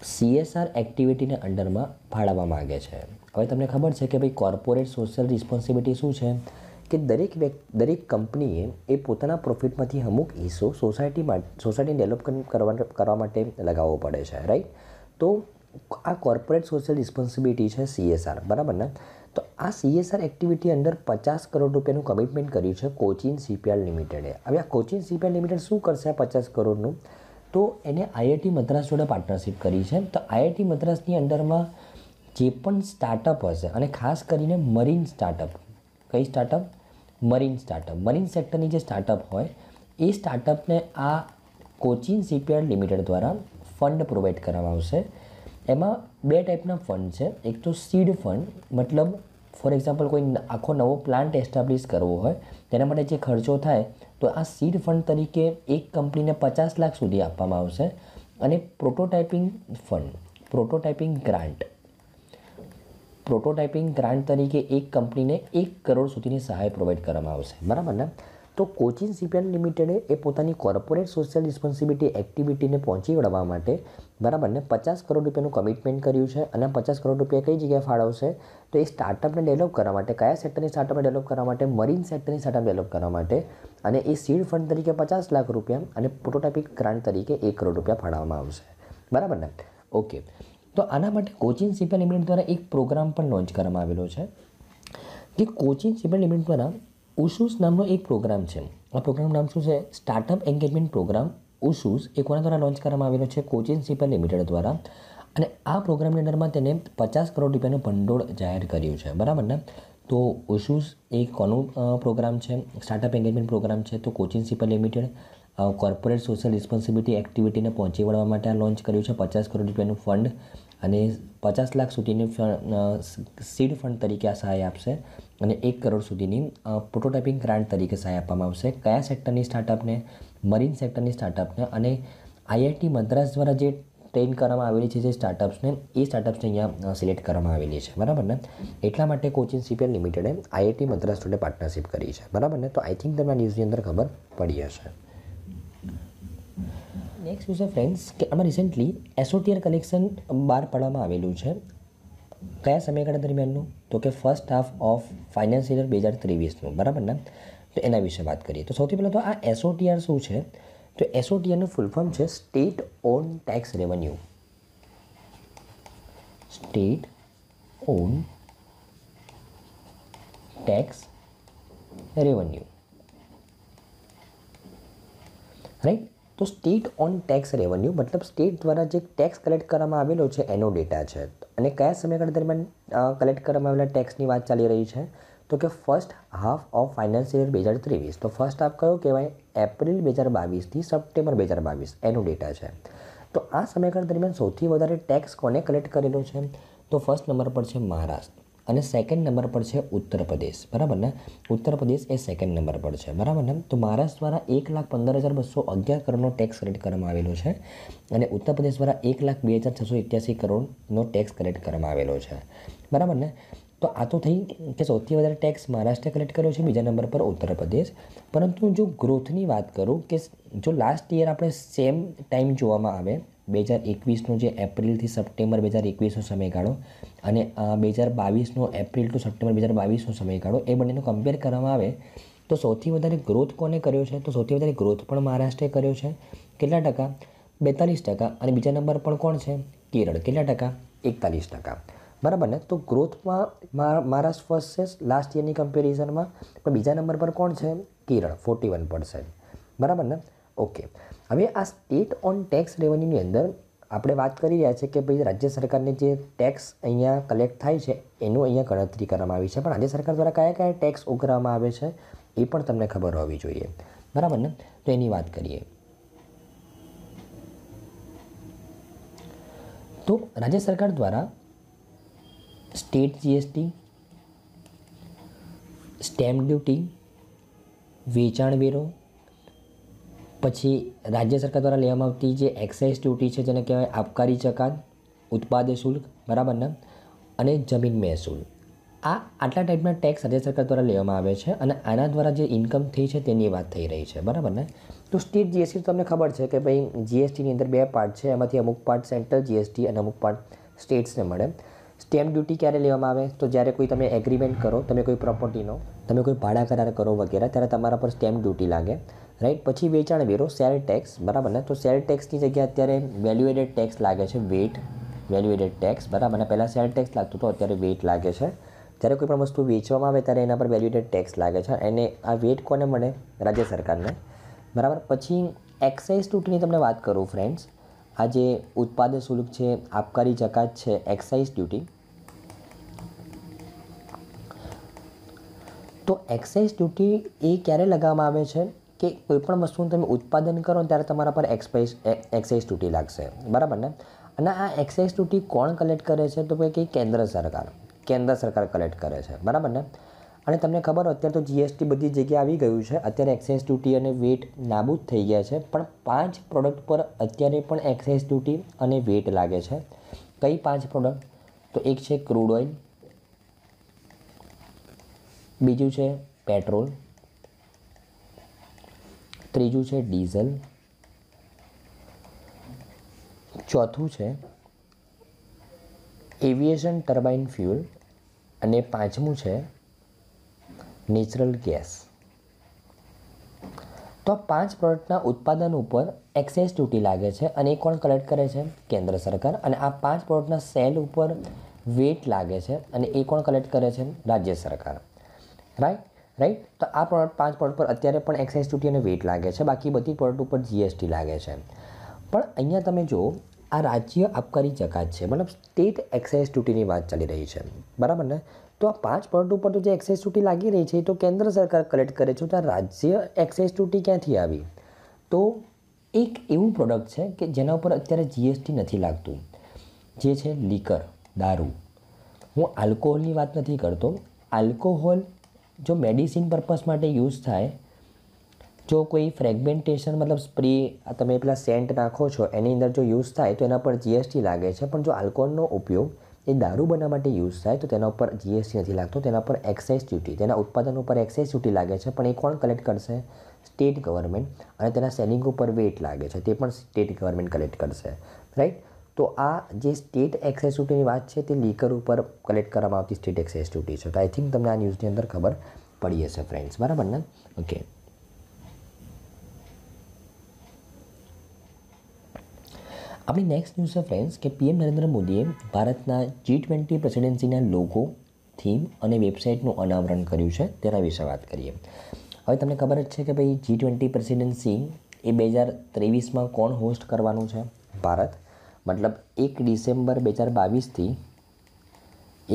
સીએસઆર એક્ટિવિટીને અંડરમાં ફાળવવા માગે છે હવે તમને ખબર છે કે ભાઈ કોર્પોરેટ સોશિયલ રિસ્પોન્સિબિલિટી શું છે કે દરેક વ્યક્તિ દરેક કંપનીએ એ પોતાના પ્રોફિટમાંથી અમુક હિસ્સો સોસાયટી માટે સોસાયટી ડેવલપ કરવા કરવા માટે લગાવવો પડે છે રાઈટ તો આ કોર્પોરેટ સોશિયલ રિસ્પોન્સિબિલિટી છે સીએસઆર બરાબર ને તો આ સીએસઆર એક્ટિવિટી અંદર પચાસ કરોડ રૂપિયાનું કમિટમેન્ટ કર્યું છે કોચિન સીપીઆર લિમિટેડે હવે આ કોચિન સીપીઆર લિમિટેડ શું કરશે આ પચાસ કરોડનું તો એને આઈઆઈટી મદ્રાસ જોડે પાર્ટનરશિપ કરી છે તો આઈઆઈટી મદ્રાસની અંડરમાં જે પણ સ્ટાર્ટઅપ હશે અને ખાસ કરીને મરીન સ્ટાર્ટઅપ કઈ સ્ટાર્ટઅપ મરીન સ્ટાર્ટઅપ મરીન સેક્ટરની જે સ્ટાર્ટઅપ હોય એ સ્ટાર્ટઅપને આ કોચિન શિપયાર્ડ લિમિટેડ દ્વારા ફંડ પ્રોવાઈડ કરવામાં આવશે એમાં બે ટાઈપના ફંડ છે એક તો સીડ ફંડ મતલબ ફોર એક્ઝામ્પલ કોઈ આખો નવો પ્લાન્ટ એસ્ટાબ્લિશ કરવો હોય તેના માટે જે ખર્ચો થાય તો આ સીડ ફંડ તરીકે એક કંપનીને પચાસ લાખ સુધી આપવામાં આવશે અને prototyping fund prototyping grant prototyping grant તરીકે એક કંપનીને એક કરોડ સુધીની સહાય પ્રોવાઈડ કરવામાં આવશે બરાબર ને તો કોચિન શિપયાર્ડ લિમિટેડે એ પોતાની કોર્પોરેટ સોશિયલ રિસ્પોન્સિબિલિટી એક્ટિવિટીને પહોંચી વળવા માટે બરાબર ને પચાસ કરોડ રૂપિયાનું કમિટમેન્ટ કર્યું છે અને પચાસ કરોડ રૂપિયા કઈ જગ્યાએ ફાળવશે તો એ સ્ટાર્ટઅપને ડેવલપ કરવા માટે કયા સેક્ટરની સ્ટાર્ટઅપને ડેવલપ કરવા માટે મરીન સેક્ટરની સ્ટાર્ટઅપ ડેવલપ કરવા માટે અને એ સીડ ફંડ તરીકે પચાસ લાખ રૂપિયા અને પ્રોટોટાઇપિક ગ્રાન્ટ તરીકે એક કરોડ રૂપિયા ફાળવવામાં આવશે બરાબર ને ઓકે તો આના માટે કોચિંગ શિપયાર્ડ લિમિટેડ દ્વારા એક પ્રોગ્રામ પણ લોન્ચ કરવામાં આવેલો છે કે કોચિંગ શિપયાર્ડ લિમિટેડ દ્વારા ઉશુસ નામનો એક પ્રોગ્રામ છે આ પ્રોગ્રામનું નામ શું છે સ્ટાર્ટઅપ એન્ગેજમેન્ટ પ્રોગ્રામ ઉશુસ એ કોના દ્વારા લોન્ચ કરવામાં આવેલો છે કોચિંગ સિપર લિમિટેડ દ્વારા અને આ પ્રોગ્રામની અંદરમાં તેને પચાસ કરોડ રૂપિયાનું ભંડોળ જાહેર કર્યું છે બરાબર ને તો ઓશુસ એ કોનું પ્રોગ્રામ છે સ્ટાર્ટઅપ એન્ગેજમેન્ટ પ્રોગ્રામ છે તો Cochin shipyard limited corporate social responsibility એક્ટિવિટીને પહોંચી વળવા માટે આ લોન્ચ કર્યું છે પચાસ કરોડ રૂપિયાનું ફંડ અને પચાસ લાખ સુધીની સીડ ફંડ તરીકે આ સહાય આપશે અને એક કરોડ સુધીની પ્રોટોટાઇપિંગ ગ્રાન્ટ તરીકે સહાય આપવામાં આવશે કયા સેક્ટરની સ્ટાર્ટઅપને મરીન સેક્ટરની સ્ટાર્ટઅપને અને આઈઆઈટી મદ્રાસ દ્વારા જે ટ્રેન કરવામાં આવેલી છે જે સ્ટાર્ટઅપ્સને એ સ્ટાર્ટઅપ્સને અહીંયા સિલેક્ટ કરવામાં આવેલી છે બરાબર ને એટલા માટે કોચિંગ સીપીએલ લિમિટેડે આઈઆઈટી મદ્રાસ જોડે પાર્ટનરશિપ કરી છે બરાબર ને તો આઈ થિંક તમને ન્યૂઝની અંદર ખબર પડી હશે નેક્સ્ટ વિશે ફ્રેન્ડ્સ કે આમાં રિસેન્ટલી એસોટિયર કલેક્શન બહાર પાડવામાં આવેલું છે કયા સમયગાળા દરમિયાનનું તો કે ફર્સ્ટ હાફ ઓફ ફાઇનાન્શિયલ બે હજાર ત્રેવીસનું બરાબર ને તો એના વિશે વાત કરીએ તો સૌથી પહેલાં તો આ એસોટીઆર શું છે તો એસોટીઆરનું ફૂલ ફોર્મ છે state own tax revenue state own tax revenue right તો સ્ટેટ ઓન ટેક્સ રેવન્યુ મતલબ સ્ટેટ દ્વારા જે ટેક્સ કલેક્ટ કરવામાં આવેલો છે એનો ડેટા છે અને કયા સમયગાળા દરમિયાન કલેક્ટ કરવામાં આવેલા ટેક્સની વાત ચાલી રહી છે તો કે first half of financial year બે હજાર ત્રેવીસ તો ફર્સ્ટ હાફ કયો કહેવાય એપ્રિલ બે હજાર બાવીસથી સપ્ટેમ્બર બે હજાર બાવીસ એનો ડેટા છે તો આ સમયગાળા દરમિયાન સૌથી વધારે ટેક્સ કોને કલેક્ટ કરેલો છે તો ફર્સ્ટ નંબર પર છે મહારાષ્ટ્ર અને સેકન્ડ નંબર પર છે ઉત્તર પ્રદેશ બરાબર ને ઉત્તર પ્રદેશ એ સેકન્ડ નંબર પર છે બરાબર ને તો મહારાષ્ટ્ર દ્વારા એક લાખ પંદર હજાર બસો અગિયાર કરોડનો ટેક્સ કલેક્ટ કરવામાં આવેલો છે અને ઉત્તર પ્રદેશ દ્વારા એક લાખ બે હજાર છસો એક્યાસી કરોડનો ટેક્સ કલેક્ટ કરવામાં આવેલો છે બરાબર ને તો આ તો થઈ કે સૌથી વધારે ટેક્સ મહારાષ્ટ્રે કલેક્ટ કર્યો છે બીજા નંબર પર ઉત્તર પ્રદેશ પરંતુ જો ગ્રોથની વાત કરું કે જો લાસ્ટ યર આપણે સેમ ટાઈમ જોવામાં આવે બે હજાર એકવીસનો જે એપ્રિલથી સપ્ટેમ્બર બે હજાર એકવીસનો સમયગાળો અને બે હજાર બાવીસનો એપ્રિલ ટુ સપ્ટેમ્બર બે હજાર બાવીસનો સમયગાળો એ બંનેનો કમ્પેર કરવામાં આવે તો સૌથી વધારે ગ્રોથ કોને કર્યો છે તો સૌથી વધારે ગ્રોથ પણ મહારાષ્ટ્રે કર્યો છે કેટલા ટકા બેતાલીસ ટકા અને બીજા નંબર પર કોણ છે કેરળ કેટલા ટકા એકતાલીસ ટકા બરાબર ને તો ગ્રોથમાં મહારાષ્ટ્ર ફર્સ્ટ છે લાસ્ટ યરની કમ્પેરિઝનમાં પણ બીજા નંબર પર કોણ છે કેરળ ફોર્ટી વન પર્સન્ટ બરાબર ને ઓકે હવે આ સ્ટેટ ઓન ટેક્સ રેવન્યુની અંદર આપણે વાત કરી રહ્યા છીએ કે ભાઈ રાજ્ય સરકારને જે ટેક્સ અહીંયા કલેક્ટ થાય છે એનું અહીંયા ગણતરી કરવામાં આવી છે પણ રાજ્ય સરકાર દ્વારા કયા કયા ટેક્સ ઉઘરાવવામાં આવે છે એ પણ તમને ખબર હોવી જોઈએ બરાબર ને તો એની વાત કરીએ તો રાજ્ય સરકાર દ્વારા સ્ટેટ જીએસટી સ્ટેમ્પ ડ્યુટી વેચાણ વેરો પછી રાજ્ય સરકાર દ્વારા લેવામાં આવતી જે એક્સાઇઝ ડ્યુટી છે જેને કહેવાય આબકારી જકાત ઉત્પાદ શુલ્ક બરાબર ને અને જમીન મહેસૂલ આ આટલા ટાઈપના ટેક્સ રાજ્ય સરકાર દ્વારા લેવામાં આવે છે અને આના દ્વારા જે ઇન્કમ થઈ છે તેની વાત થઈ રહી છે બરાબર ને તો સ્ટેટ જીએસટી તમને ખબર છે કે ભાઈ જીએસટીની અંદર બે પાર્ટ છે એમાંથી અમુક પાર્ટ સેન્ટ્રલ જીએસટી અને અમુક પાર્ટ સ્ટેટ્સને મળે સ્ટેમ્પ ડ્યુટી ક્યારે લેવામાં આવે તો જ્યારે કોઈ તમે એગ્રીમેન્ટ કરો તમે કોઈ પ્રોપર્ટીનો તમે કોઈ ભાડા કરાર કરો વગેરે ત્યારે તમારા પર સ્ટેમ્પ ડ્યુટી લાગે રાઈટ પછી વેચાણ વેરો સેલ ટેક્સ બરાબર ને તો સેલ ટેક્સની જગ્યાએ અત્યારે વેલ્યુએડેડ ટેક્સ લાગે છે વેટ વેલ્યુએડેડ ટેક્સ બરાબર ને પહેલાં સેલ ટેક્સ લાગતું હતો અત્યારે વેટ લાગે છે જ્યારે કોઈ પણ વસ્તુ વેચવામાં આવે ત્યારે એના પર વેલ્યુએડેડ ટેક્સ લાગે છે અને આ વેટ કોને મળે રાજ્ય સરકારને બરાબર પછી એક્સાઇઝ ડ્યુટીની તમને વાત કરું ફ્રેન્ડ્સ આ જે ઉત્પાદન શુલ્ક છે આબકારી જકાત છે એક્સાઇઝ ડ્યુટી તો એક્સાઇઝ ડ્યુટી એ ક્યારે લગાવવામાં આવે છે કે કોઈપણ વસ્તુનું તમે ઉત્પાદન કરો ત્યારે તમારા પર એક્સપાઇસ એક્સાઇઝ ટૂટી લાગશે બરાબર ને અને આ એક્સાઇઝ ડ્યુટી કોણ કલેક્ટ કરે છે તો કે કેન્દ્ર સરકાર કેન્દ્ર સરકાર કલેક્ટ કરે છે બરાબર ને અને તમને ખબર હોય અત્યારે તો જીએસટી બધી જગ્યાએ આવી ગયું છે અત્યારે એક્સાઇઝ ડ્યુટી અને વેટ નાબૂદ થઈ ગયા છે પણ પાંચ પ્રોડક્ટ પર અત્યારે પણ એક્સાઇઝ ડ્યુટી અને વેટ લાગે છે કઈ પાંચ પ્રોડક્ટ તો એક છે ક્રૂડ ઓઇલ બીજું છે પેટ્રોલ ત્રીજું છે ડીઝલ ચોથું છે એવિએશન ટર્બાઇન ફ્યુલ અને પાંચમું છે નેચરલ ગેસ તો પાંચ પ્રોડક્ટના ઉત્પાદન ઉપર એક્સાઇઝ ડ્યુટી લાગે છે અને એ કોણ કલેક્ટ કરે છે કેન્દ્ર સરકાર અને આ પાંચ પ્રોડક્ટના સેલ ઉપર વેટ લાગે છે અને એ કોણ કલેક્ટ કરે છે રાજ્ય સરકાર રાઈટ રાઈટ તો આ પ્રોડક્ટ પાંચ પ્રોડક્ટ પર અત્યારે પણ એક્સાઇઝ ડ્યુટી અને વેટ લાગે છે બાકી બધી પ્રોડક્ટ ઉપર જીએસટી લાગે છે પણ અહીંયા તમે જો આ રાજ્ય આબકારી જકાત છે મતલબ સ્ટેટ એક્સાઇઝ ડ્યુટીની વાત ચાલી રહી છે બરાબર ને તો આ પાંચ પ્રોડક્ટ ઉપર તો જે એક્સાઇઝ ડ્યુટી લાગી રહી છે એ તો કેન્દ્ર સરકાર કલેક્ટ કરે છે તો આ રાજ્ય એક્સાઇઝ ડ્યુટી ક્યાંથી આવી તો એક એવું પ્રોડક્ટ છે કે જેના ઉપર અત્યારે જીએસટી નથી લાગતું જે છે લીકર દારૂ હું આલ્કોહોલની વાત નથી કરતો આલ્કોહોલ જો મેડિસિન પર્પસ માટે યુઝ થાય જો કોઈ ફ્રેગમેન્ટેશન મતલબ સ્પ્રે તમે પેલા સેન્ટ નાખો છો એની અંદર જો યુઝ થાય તો એના પર જીએસટી લાગે છે પણ જો આલ્કોહોલનો ઉપયોગ એ દારૂ બનાવવા માટે યુઝ થાય તો તેના ઉપર જીએસટી નથી લાગતો તેના પર એક્સાઇઝ ડ્યુટી તેના ઉત્પાદન ઉપર એક્સાઇઝ ડ્યુટી લાગે છે પણ એ કોણ કલેક્ટ કરશે સ્ટેટ ગવર્મેન્ટ અને તેના સેલિંગ ઉપર વેટ લાગે છે તે પણ સ્ટેટ ગવર્મેન્ટ કલેક્ટ કરશે રાઈટ તો આ જે સ્ટેટ એક્સેસ ડ્યુટીની વાત છે તે લીકર ઉપર કલેક્ટ કરવામાં આવતી સ્ટેટ એક્સેસ ડ્યુટી છે તો આઈ થિંક તમને આ ન્યૂઝની અંદર ખબર પડી હશે ફ્રેન્ડ્સ બરાબર ને ઓકે આપણી નેક્સ્ટ ન્યૂઝ છે ફ્રેન્ડ્સ કે પીએમ નરેન્દ્ર મોદીએ ભારતના જી ટ્વેન્ટી પ્રેસિડેન્સીના લોગો થીમ અને વેબસાઇટનું અનાવરણ કર્યું છે તેના વિશે વાત કરીએ હવે તમને ખબર જ છે કે ભાઈ જી ટ્વેન્ટી પ્રેસિડેન્સી એ બે હજાર ત્રેવીસમાં કોણ હોસ્ટ કરવાનું છે ભારત મતલબ એક ડિસેમ્બર બે હજાર બાવીસથી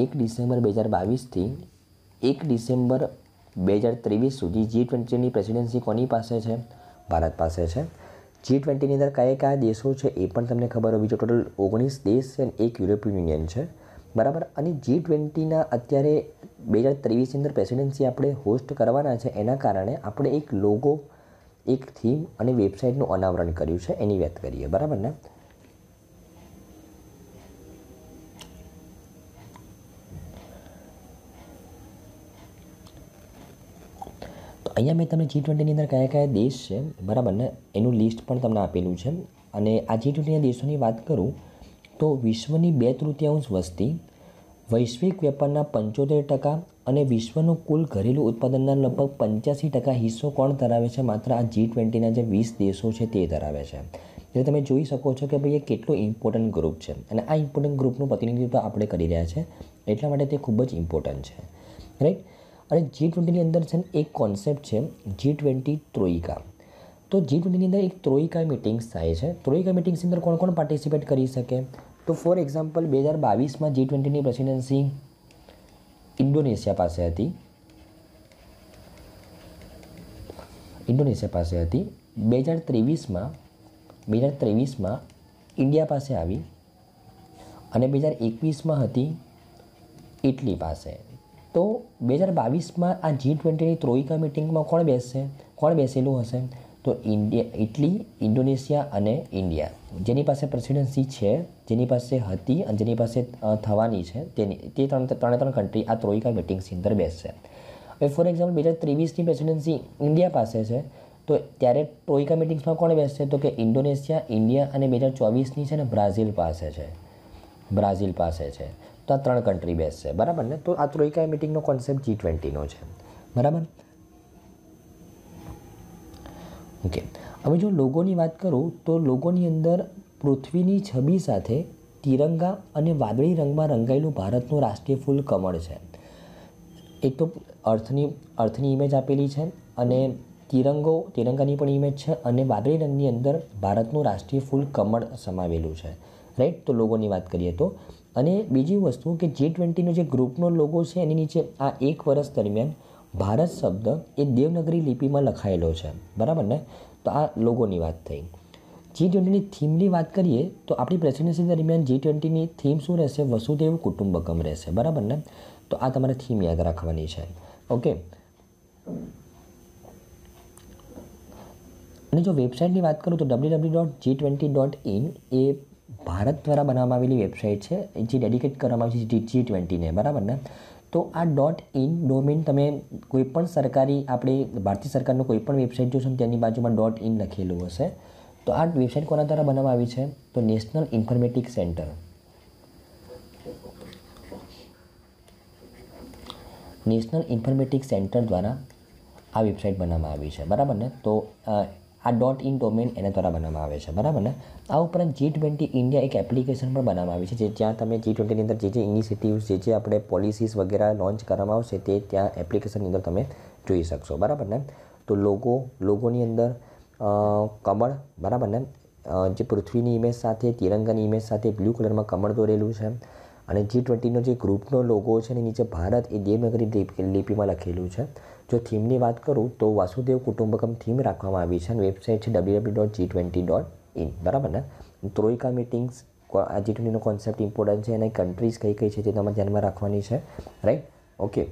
એક ડિસેમ્બર બે હજાર બાવીસથી એક ડિસેમ્બર બે હજાર ત્રેવીસ સુધી જી ટ્વેન્ટીની પ્રેસિડેન્સી કોની પાસે છે ભારત પાસે છે જી ટ્વેન્ટીની અંદર કયા કયા દેશો છે એ પણ તમને ખબર હોય બીજો ટોટલ ઓગણીસ દેશ છે અને એક યુરોપિયન યુનિયન છે બરાબર અને જી ટ્વેન્ટીના અત્યારે બે હજાર ત્રેવીસની અંદર પ્રેસિડેન્સી આપણે હોસ્ટ કરવાના છે એના કારણે આપણે એક લોગો એક થીમ અને વેબસાઇટનું અનાવરણ કર્યું છે એની વાત કરીએ બરાબર ને અહીંયા મેં તમને જી ટ્વેન્ટીની અંદર કયા કયા દેશ છે બરાબર ને એનું લિસ્ટ પણ તમને આપેલું છે અને આ જી ટ્વેન્ટીના દેશોની વાત કરું તો વિશ્વની બે તૃતીયાંશ વસ્તી વૈશ્વિક વેપારના પંચોતેર ટકા અને વિશ્વનું કુલ ઘરેલું ઉત્પાદનના લગભગ પંચ્યાસી ટકા હિસ્સો કોણ ધરાવે છે માત્ર આ જી ટ્વેન્ટીના જે વીસ દેશો છે તે ધરાવે છે એટલે તમે જોઈ શકો છો કે ભાઈ એ કેટલું ઇમ્પોર્ટન્ટ ગ્રુપ છે અને આ ઇમ્પોર્ટન્ટ ગ્રુપનું પ્રતિનિધિત્વ આપણે કરી રહ્યા છે એટલા માટે તે ખૂબ જ ઇમ્પોર્ટન્ટ છે રાઈટ અને જી ટ્વેન્ટીની અંદર છે ને એક કોન્સેપ્ટ છે જી ટ્વેન્ટી ત્રોઈકા તો જી ટ્વેન્ટીની અંદર એક ત્રોઈકા મિટિંગ્સ થાય છે ત્રોઈકા મિટિંગ્સની અંદર કોણ કોણ પાર્ટિસિપેટ કરી શકે તો ફોર એક્ઝામ્પલ બે હજાર બાવીસમાં જી ટ્વેન્ટીની પ્રેસિડેન્સી ઇન્ડોનેશિયા પાસે હતી ઇન્ડોનેશિયા પાસે હતી બે હજાર ત્રેવીસમાં બે હજાર ત્રેવીસમાં ઇન્ડિયા પાસે આવી અને બે હજાર એકવીસમાં હતી ઇટલી પાસે તો બે હજાર બાવીસમાં આ જી ટ્વેન્ટીની ત્રોઈકા મિટિંગમાં કોણ બેસશે કોણ બેસેલું હશે તો ઇન્ડિયા ઇટલી ઇન્ડોનેશિયા અને ઇન્ડિયા જેની પાસે પ્રેસિડેન્સી છે જેની પાસે હતી અને જેની પાસે થવાની છે તેની તે ત્રણ ત્રણે ત્રણ કન્ટ્રી આ ત્રોઈકા મિટિંગ્સની અંદર બેસશે હવે ફોર એક્ઝામ્પલ બે હજાર ત્રેવીસની પ્રેસિડેન્સી ઇન્ડિયા પાસે છે તો ત્યારે ટ્રોઈકા મિટિંગ્સમાં કોણ બેસશે તો કે ઇન્ડોનેશિયા ઇન્ડિયા અને બે હજાર ચોવીસની છે ને બ્રાઝિલ પાસે છે બ્રાઝિલ પાસે છે તો આ ત્રણ કન્ટ્રી બેસશે બરાબર ને તો આ ત્રોઈકા મિટિંગનો કોન્સેપ્ટ જી ટ્વેન્ટીનો છે બરાબર ઓકે હવે જો લોગોની વાત કરું તો લોગોની અંદર પૃથ્વીની છબી સાથે તિરંગા અને વાદળી રંગમાં રંગાયેલું ભારતનું રાષ્ટ્રીય ફૂલ કમળ છે એક તો અર્થની અર્થની ઇમેજ આપેલી છે અને તિરંગો તિરંગાની પણ ઇમેજ છે અને વાદળી રંગની અંદર ભારતનું રાષ્ટ્રીય ફૂલ કમળ સમાવેલું છે રાઈટ તો લોગોની વાત કરીએ તો અને બીજી વસ્તુ કે જી ટ્વેન્ટીનો જે ગ્રુપનો લોગો છે એની નીચે આ એક વર્ષ દરમિયાન ભારત શબ્દ એ દેવનગરી લિપિમાં લખાયેલો છે બરાબર ને તો આ લોગોની વાત થઈ જી ટ્વેન્ટીની થીમની વાત કરીએ તો આપણી પ્રેસિડેન્સી દરમિયાન જી ટ્વેન્ટીની થીમ શું રહેશે વસુદેવ કુટુંબકમ રહેશે બરાબર ને તો આ તમારે થીમ યાદ રાખવાની છે ઓકે અને જો વેબસાઇટની વાત કરું તો W W dot G twenty dot in એ ભારત દ્વારા બનાવવામાં આવેલી વેબસાઇટ છે જે ડેડિકેટ કરવામાં આવી છે જી ટ્વેન્ટીને બરાબર ને તો આ ડોટ ઇન ડોમેન તમે કોઈપણ સરકારી આપણે ભારતીય સરકારનો કોઈપણ વેબસાઇટ જોશો ને તેની બાજુમાં ડોટ ઇન લખેલું હશે તો આ વેબસાઇટ કોના દ્વારા બનાવવામાં આવી છે તો national informatic centre national informatic centre દ્વારા આ વેબસાઇટ બનાવવામાં આવી છે બરાબર ને તો આ ડોટ ઇન ડોમેન એના દ્વારા બનાવવામાં આવે છે બરાબર ને આ ઉપરાંત જી ટ્વેન્ટી ઇન્ડિયા એક એપ્લિકેશન પણ બનાવવામાં આવી છે જે જ્યાં તમે જી ટ્વેન્ટીની અંદર જે જે ઇનિશિયેટિવ્સ જે જે આપણે પોલિસીસ વગેરે લોન્ચ કરવામાં આવશે તે ત્યાં એપ્લિકેશનની અંદર તમે જોઈ શકશો બરાબર ને તો લોગો લોગોની અંદર કમળ બરાબર ને જે પૃથ્વીની ઇમેજ સાથે તિરંગાની ઇમેજ સાથે બ્લુ કલરમાં કમળ દોરેલું છે અને જી ટ્વેન્ટીનો જે ગ્રુપનો લોગો છે એની નીચે ભારત એ દેવનગરી લિપિમાં લખેલું છે જો થીમની વાત કરું તો વાસુદેવ કુટુંબકમ થીમ રાખવામાં આવી છે અને વેબસાઇટ છે W W dot G twenty dot in બરાબર ને ત્રોઈકા મિટિંગ્સ આ જી ટ્વેન્ટીનો કોન્સેપ્ટ ઇમ્પોર્ટન્ટ છે અને કન્ટ્રીઝ કઈ કઈ છે તે તમારે ધ્યાનમાં રાખવાની છે રાઈટ ઓકે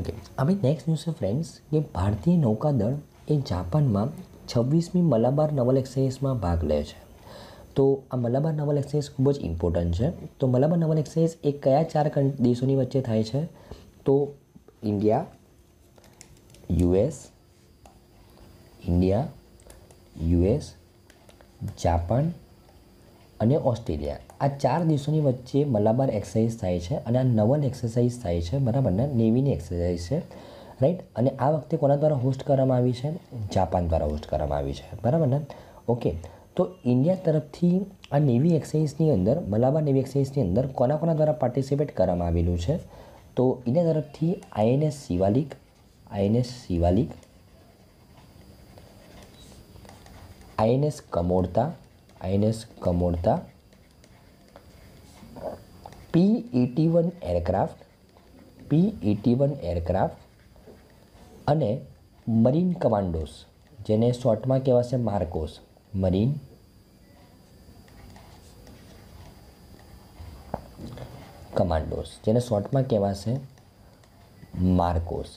ઓકે હવે નેક્સ્ટ ન્યૂઝ છે ફ્રેન્ડ્સ કે ભારતીય નૌકાદળ એ જાપાનમાં છવ્વીસમી મલાબાર નવલ એક્સાઇઝમાં ભાગ લે છે તો આ મલાબાર નવલ એક્સચેન્જ ખૂબ જ ઇમ્પોર્ટન્ટ છે તો મલાબાર નવલ એક્સચેન્જ એ કયા ચાર દેશોની વચ્ચે થાય છે તો India US India US Japan અને ઓસ્ટ્રેલિયા આ ચાર દેશોની વચ્ચે મલાબાર એક્સરસાઇઝ થાય છે અને આ નવલ એક્સરસાઇઝ થાય છે બરાબર ને નેવીની એક્સરસાઇઝ છે રાઈટ અને આ વખતે કોના દ્વારા હોસ્ટ કરવામાં આવી છે જાપાન દ્વારા હોસ્ટ કરવામાં આવી છે બરાબર ને ઓકે તો ઇન્ડિયા તરફથી આ નેવી એક્સાઇઝની અંદર મલાબા નેવી એક્સરસાઇઝની અંદર કોના કોના દ્વારા પાર્ટિસિપેટ કરવામાં આવેલું છે તો ઇન્ડિયા તરફથી INS Shivalik INS Shivalik INS Kamorta INS Kamorta P eighty one aircraft P eighty one aircraft અને મરીન કમાન્ડોસ જેને શોર્ટમાં કહેવાશે માર્કોસ મરીન કમાન્ડોસ જેને શોર્ટમાં કહેવાશે માર્કોસ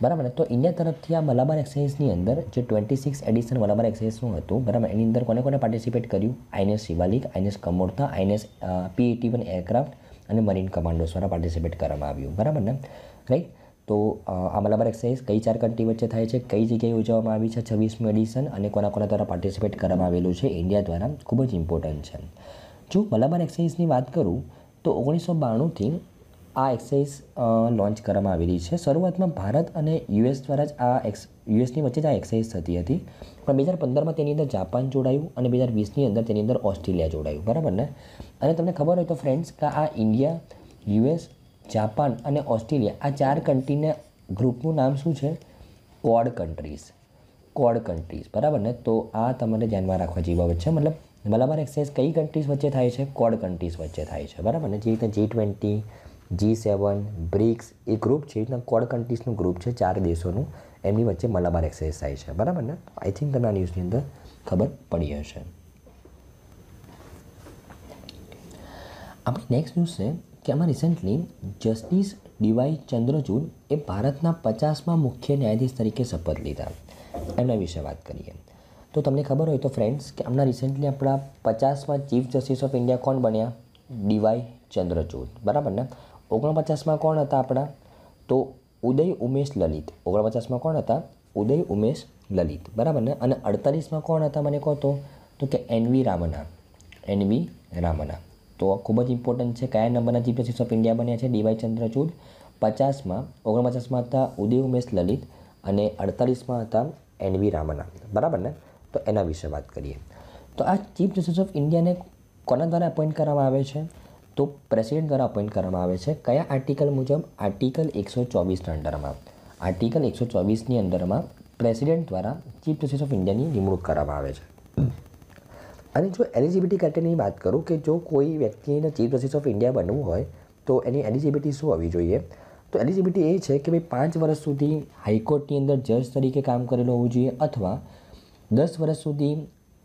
બરાબર ને તો ઇન્ડિયા તરફથી આ મલાબાર એક્સરસાઇઝની અંદર જે ટ્વેન્ટી સિક્સ એડિશન મલાબાર એક્સાઇઝનું હતું બરાબર એની અંદર કોને કોને પાર્ટિસિપેટ કર્યું INS Shivalik INS Kamorta INS P eighty one aircraft અને મરીન કમાન્ડોસ દ્વારા પાર્ટિસિપેટ કરવામાં આવ્યું બરાબર ને રાઈટ તો આ મલાબર એક્સરસાઇઝ કઈ ચાર કન્ટ્રી વચ્ચે થાય છે કઈ જગ્યાએ ઉજવવામાં આવી છે છવ્વીસમી એડિશન અને કોના કોના દ્વારા પાર્ટિસિપેટ કરવામાં આવેલું છે ઇન્ડિયા દ્વારા ખૂબ જ ઇમ્પોર્ટન્ટ છે જો મલાબર એક્સરસાઇઝની વાત કરું તો ઓગણીસો બાણુંથી આ એક્સરસાઇઝ લોન્ચ કરવામાં આવેલી છે શરૂઆતમાં ભારત અને યુએસ દ્વારા જ આ એક્સ યુએસની વચ્ચે જ આ એક્સરસાઇઝ થતી હતી પણ બે હજાર પંદરમાં તેની અંદર જાપાન જોડાયું અને બે હજાર વીસની અંદર તેની અંદર ઓસ્ટ્રેલિયા જોડાયું બરાબર ને અને તમને ખબર હોય તો ફ્રેન્ડ્સ કે આ ઇન્ડિયા યુએસ જાપાન અને ઓસ્ટ્રેલિયા આ ચાર કન્ટ્રીને ગ્રુપનું નામ શું છે કોડ કન્ટ્રીઝ કોડ કન્ટ્રીઝ બરાબર ને તો આ તમારે ધ્યાનમાં રાખવા જેવી બાબત છે મતલબ મલાબાર એક્સરસાઇઝ કઈ કન્ટ્રીઝ વચ્ચે થાય છે કોડ કન્ટ્રીઝ વચ્ચે થાય છે બરાબર ને જે રીતે G twenty G seven BRICS એ ગ્રુપ છે એ રીતના કોડ કન્ટ્રીઝનું ગ્રુપ છે ચાર દેશોનું એમની વચ્ચે મલાબાર એક્સરસાઇઝ થાય છે બરાબર ને આઈ થિંક તમને આ ન્યૂઝની અંદર ખબર પડી હશે આપણી નેક્સ્ટ ન્યૂઝ છે કે આમાં રિસન્ટલી જસ્ટિસ ડીવાય ચંદ્રચૂડ એ ભારતના પચાસમાં મુખ્ય ન્યાયાધીશ તરીકે શપથ લીધા એમના વિશે વાત કરીએ તો તમને ખબર હોય તો ફ્રેન્ડ્સ કે હમણાં રિસન્ટલી આપણા પચાસમાં ચીફ જસ્ટિસ ઓફ ઇન્ડિયા કોણ બન્યા ડીવાય ચંદ્રચૂડ બરાબર ને ઓગણપચાસમાં કોણ હતા આપણા તો ઉદય ઉમેશ લલિત ઓગણપચાસમાં કોણ હતા ઉદય ઉમેશ લલિત બરાબર ને અને અડતાલીસમાં કોણ હતા મને કહો તો કે એનવી રામના એન વી રામના તો ખૂબ જ ઇમ્પોર્ટન્ટ છે કયા નંબરના ચીફ જસ્ટિસ ઓફ ઇન્ડિયા બન્યા છે ડીવાય ચંદ્રચૂડ પચાસમાં ઓગણપચાસમાં હતા ઉદય ઉમેશ લલિત અને અડતાલીસમાં હતા એનવી રામના બરાબર ને તો એના વિશે વાત કરીએ તો આ ચીફ જસ્ટિસ ઓફ ઇન્ડિયાને કોના દ્વારા અપોઇન્ટ કરવામાં આવે છે તો પ્રેસિડેન્ટ દ્વારા અપોઇન્ટ કરવામાં આવે છે કયા આર્ટિકલ મુજબ આર્ટિકલ એકસો ચોવીસના અંડરમાં આર્ટિકલ એકસો ચોવીસની અંદરમાં પ્રેસિડેન્ટ દ્વારા ચીફ જસ્ટિસ ઓફ ઇન્ડિયાની નિમણૂક કરવામાં આવે છે અને જો એલિજિબિલિટી ક્રાઇટેરિયાની વાત કરું કે જો કોઈ વ્યક્તિને ચીફ જસ્ટિસ ઓફ ઇન્ડિયા બનવું હોય તો એની એલિજિબિલિટી શું હોવી જોઈએ તો એલિજિબિલિટી એ છે કે ભાઈ પાંચ વર્ષ સુધી હાઈકોર્ટની અંદર જજ તરીકે કામ કરેલું હોવું જોઈએ અથવા દસ વર્ષ સુધી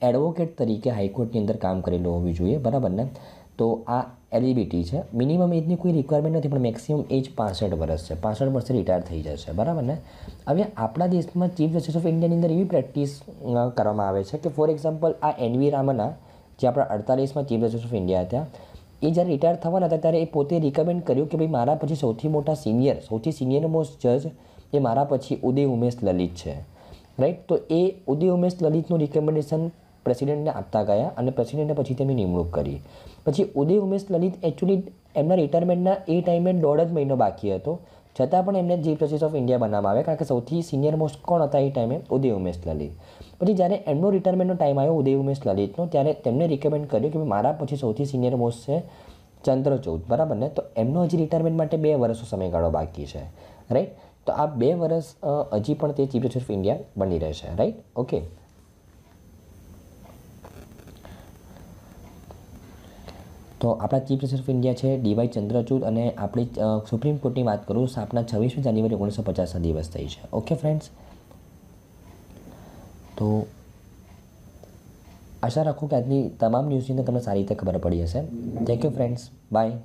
એડવોકેટ તરીકે હાઈકોર્ટની અંદર કામ કરેલું હોવું જોઈએ બરાબર ને તો આ એલિબિટી e છે મિનિમમ એજની કોઈ રિક્વાયરમેન્ટ નથી પણ મેક્સિમમ એજ પાસઠ વર્ષ છે પાસઠ વર્ષે રિટાયર થઈ જશે બરાબર ને હવે આપણા દેશમાં ચીફ જસ્ટિસ ઓફ ઇન્ડિયાની અંદર એવી પ્રેક્ટિસ કરવામાં આવે છે કે ફોર એક્ઝામ્પલ આ એનવી રામના જે આપણા અડતાલીસમાં ચીફ જસ્ટિસ ઓફ ઇન્ડિયા હતા એ જ્યારે રિટાયર થવાના હતા ત્યારે એ પોતે રિકમેન્ડ કર્યું કે ભાઈ મારા પછી સૌથી મોટા સિનિયર સૌથી સિનિયર મોસ્ટ જજ એ મારા પછી ઉદય ઉમેશ લલિત છે રાઈટ તો એ ઉદય ઉમેશ લલિતનું રિકમેન્ડેશન પ્રેસિડેન્ટને આપતા ગયા અને પ્રેસિડેન્ટને પછી તેમની નિમણૂક કરી પછી ઉદય ઉમેશ લલિત એકચ્યુઅલી એમના રિટાયરમેન્ટના એ ટાઈમે દોઢ જ મહિનો બાકી હતો છતાં પણ એમને ચીફ જસ્ટિસ ઓફ ઇન્ડિયા બનાવવામાં આવે કારણ કે સૌથી સિનિયર મોસ્ટ કોણ હતા એ ટાઈમે ઉદય ઉમેશ લલિત પછી જ્યારે એમનો રિટાયરમેન્ટનો ટાઈમ આવ્યો ઉદય ઉમેશ લલિતનો ત્યારે તેમને રિકમેન્ડ કર્યું કે મારા પછી સૌથી સિનિયર મોસ્ટ છે ચંદ્રચૌદ બરાબર ને તો એમનો હજી રિટાયરમેન્ટ માટે બે વર્ષનો સમયગાળો બાકી છે રાઈટ તો આ બે વર્ષ હજી પણ તે ચીફ જસ્ટિસ ઓફ ઇન્ડિયા બની રહેશે રાઈટ ઓકે તો આપણા ચીફ જસ્ટિસ ઓફ ઇન્ડિયા છે ડીવાય ચંદ્રચૂડ અને આપણી સુપ્રીમ કોર્ટની વાત કરું સ્થાપના છવ્વીસમી જાન્યુઆરી ઓગણીસો પચાસના દિવસ થઈ છે ઓકે ફ્રેન્ડ્સ તો આશા રાખું કે આજની તમામ ન્યૂઝની તમને સારી રીતે ખબર પડી હશે થેન્ક યુ ફ્રેન્ડ્સ બાય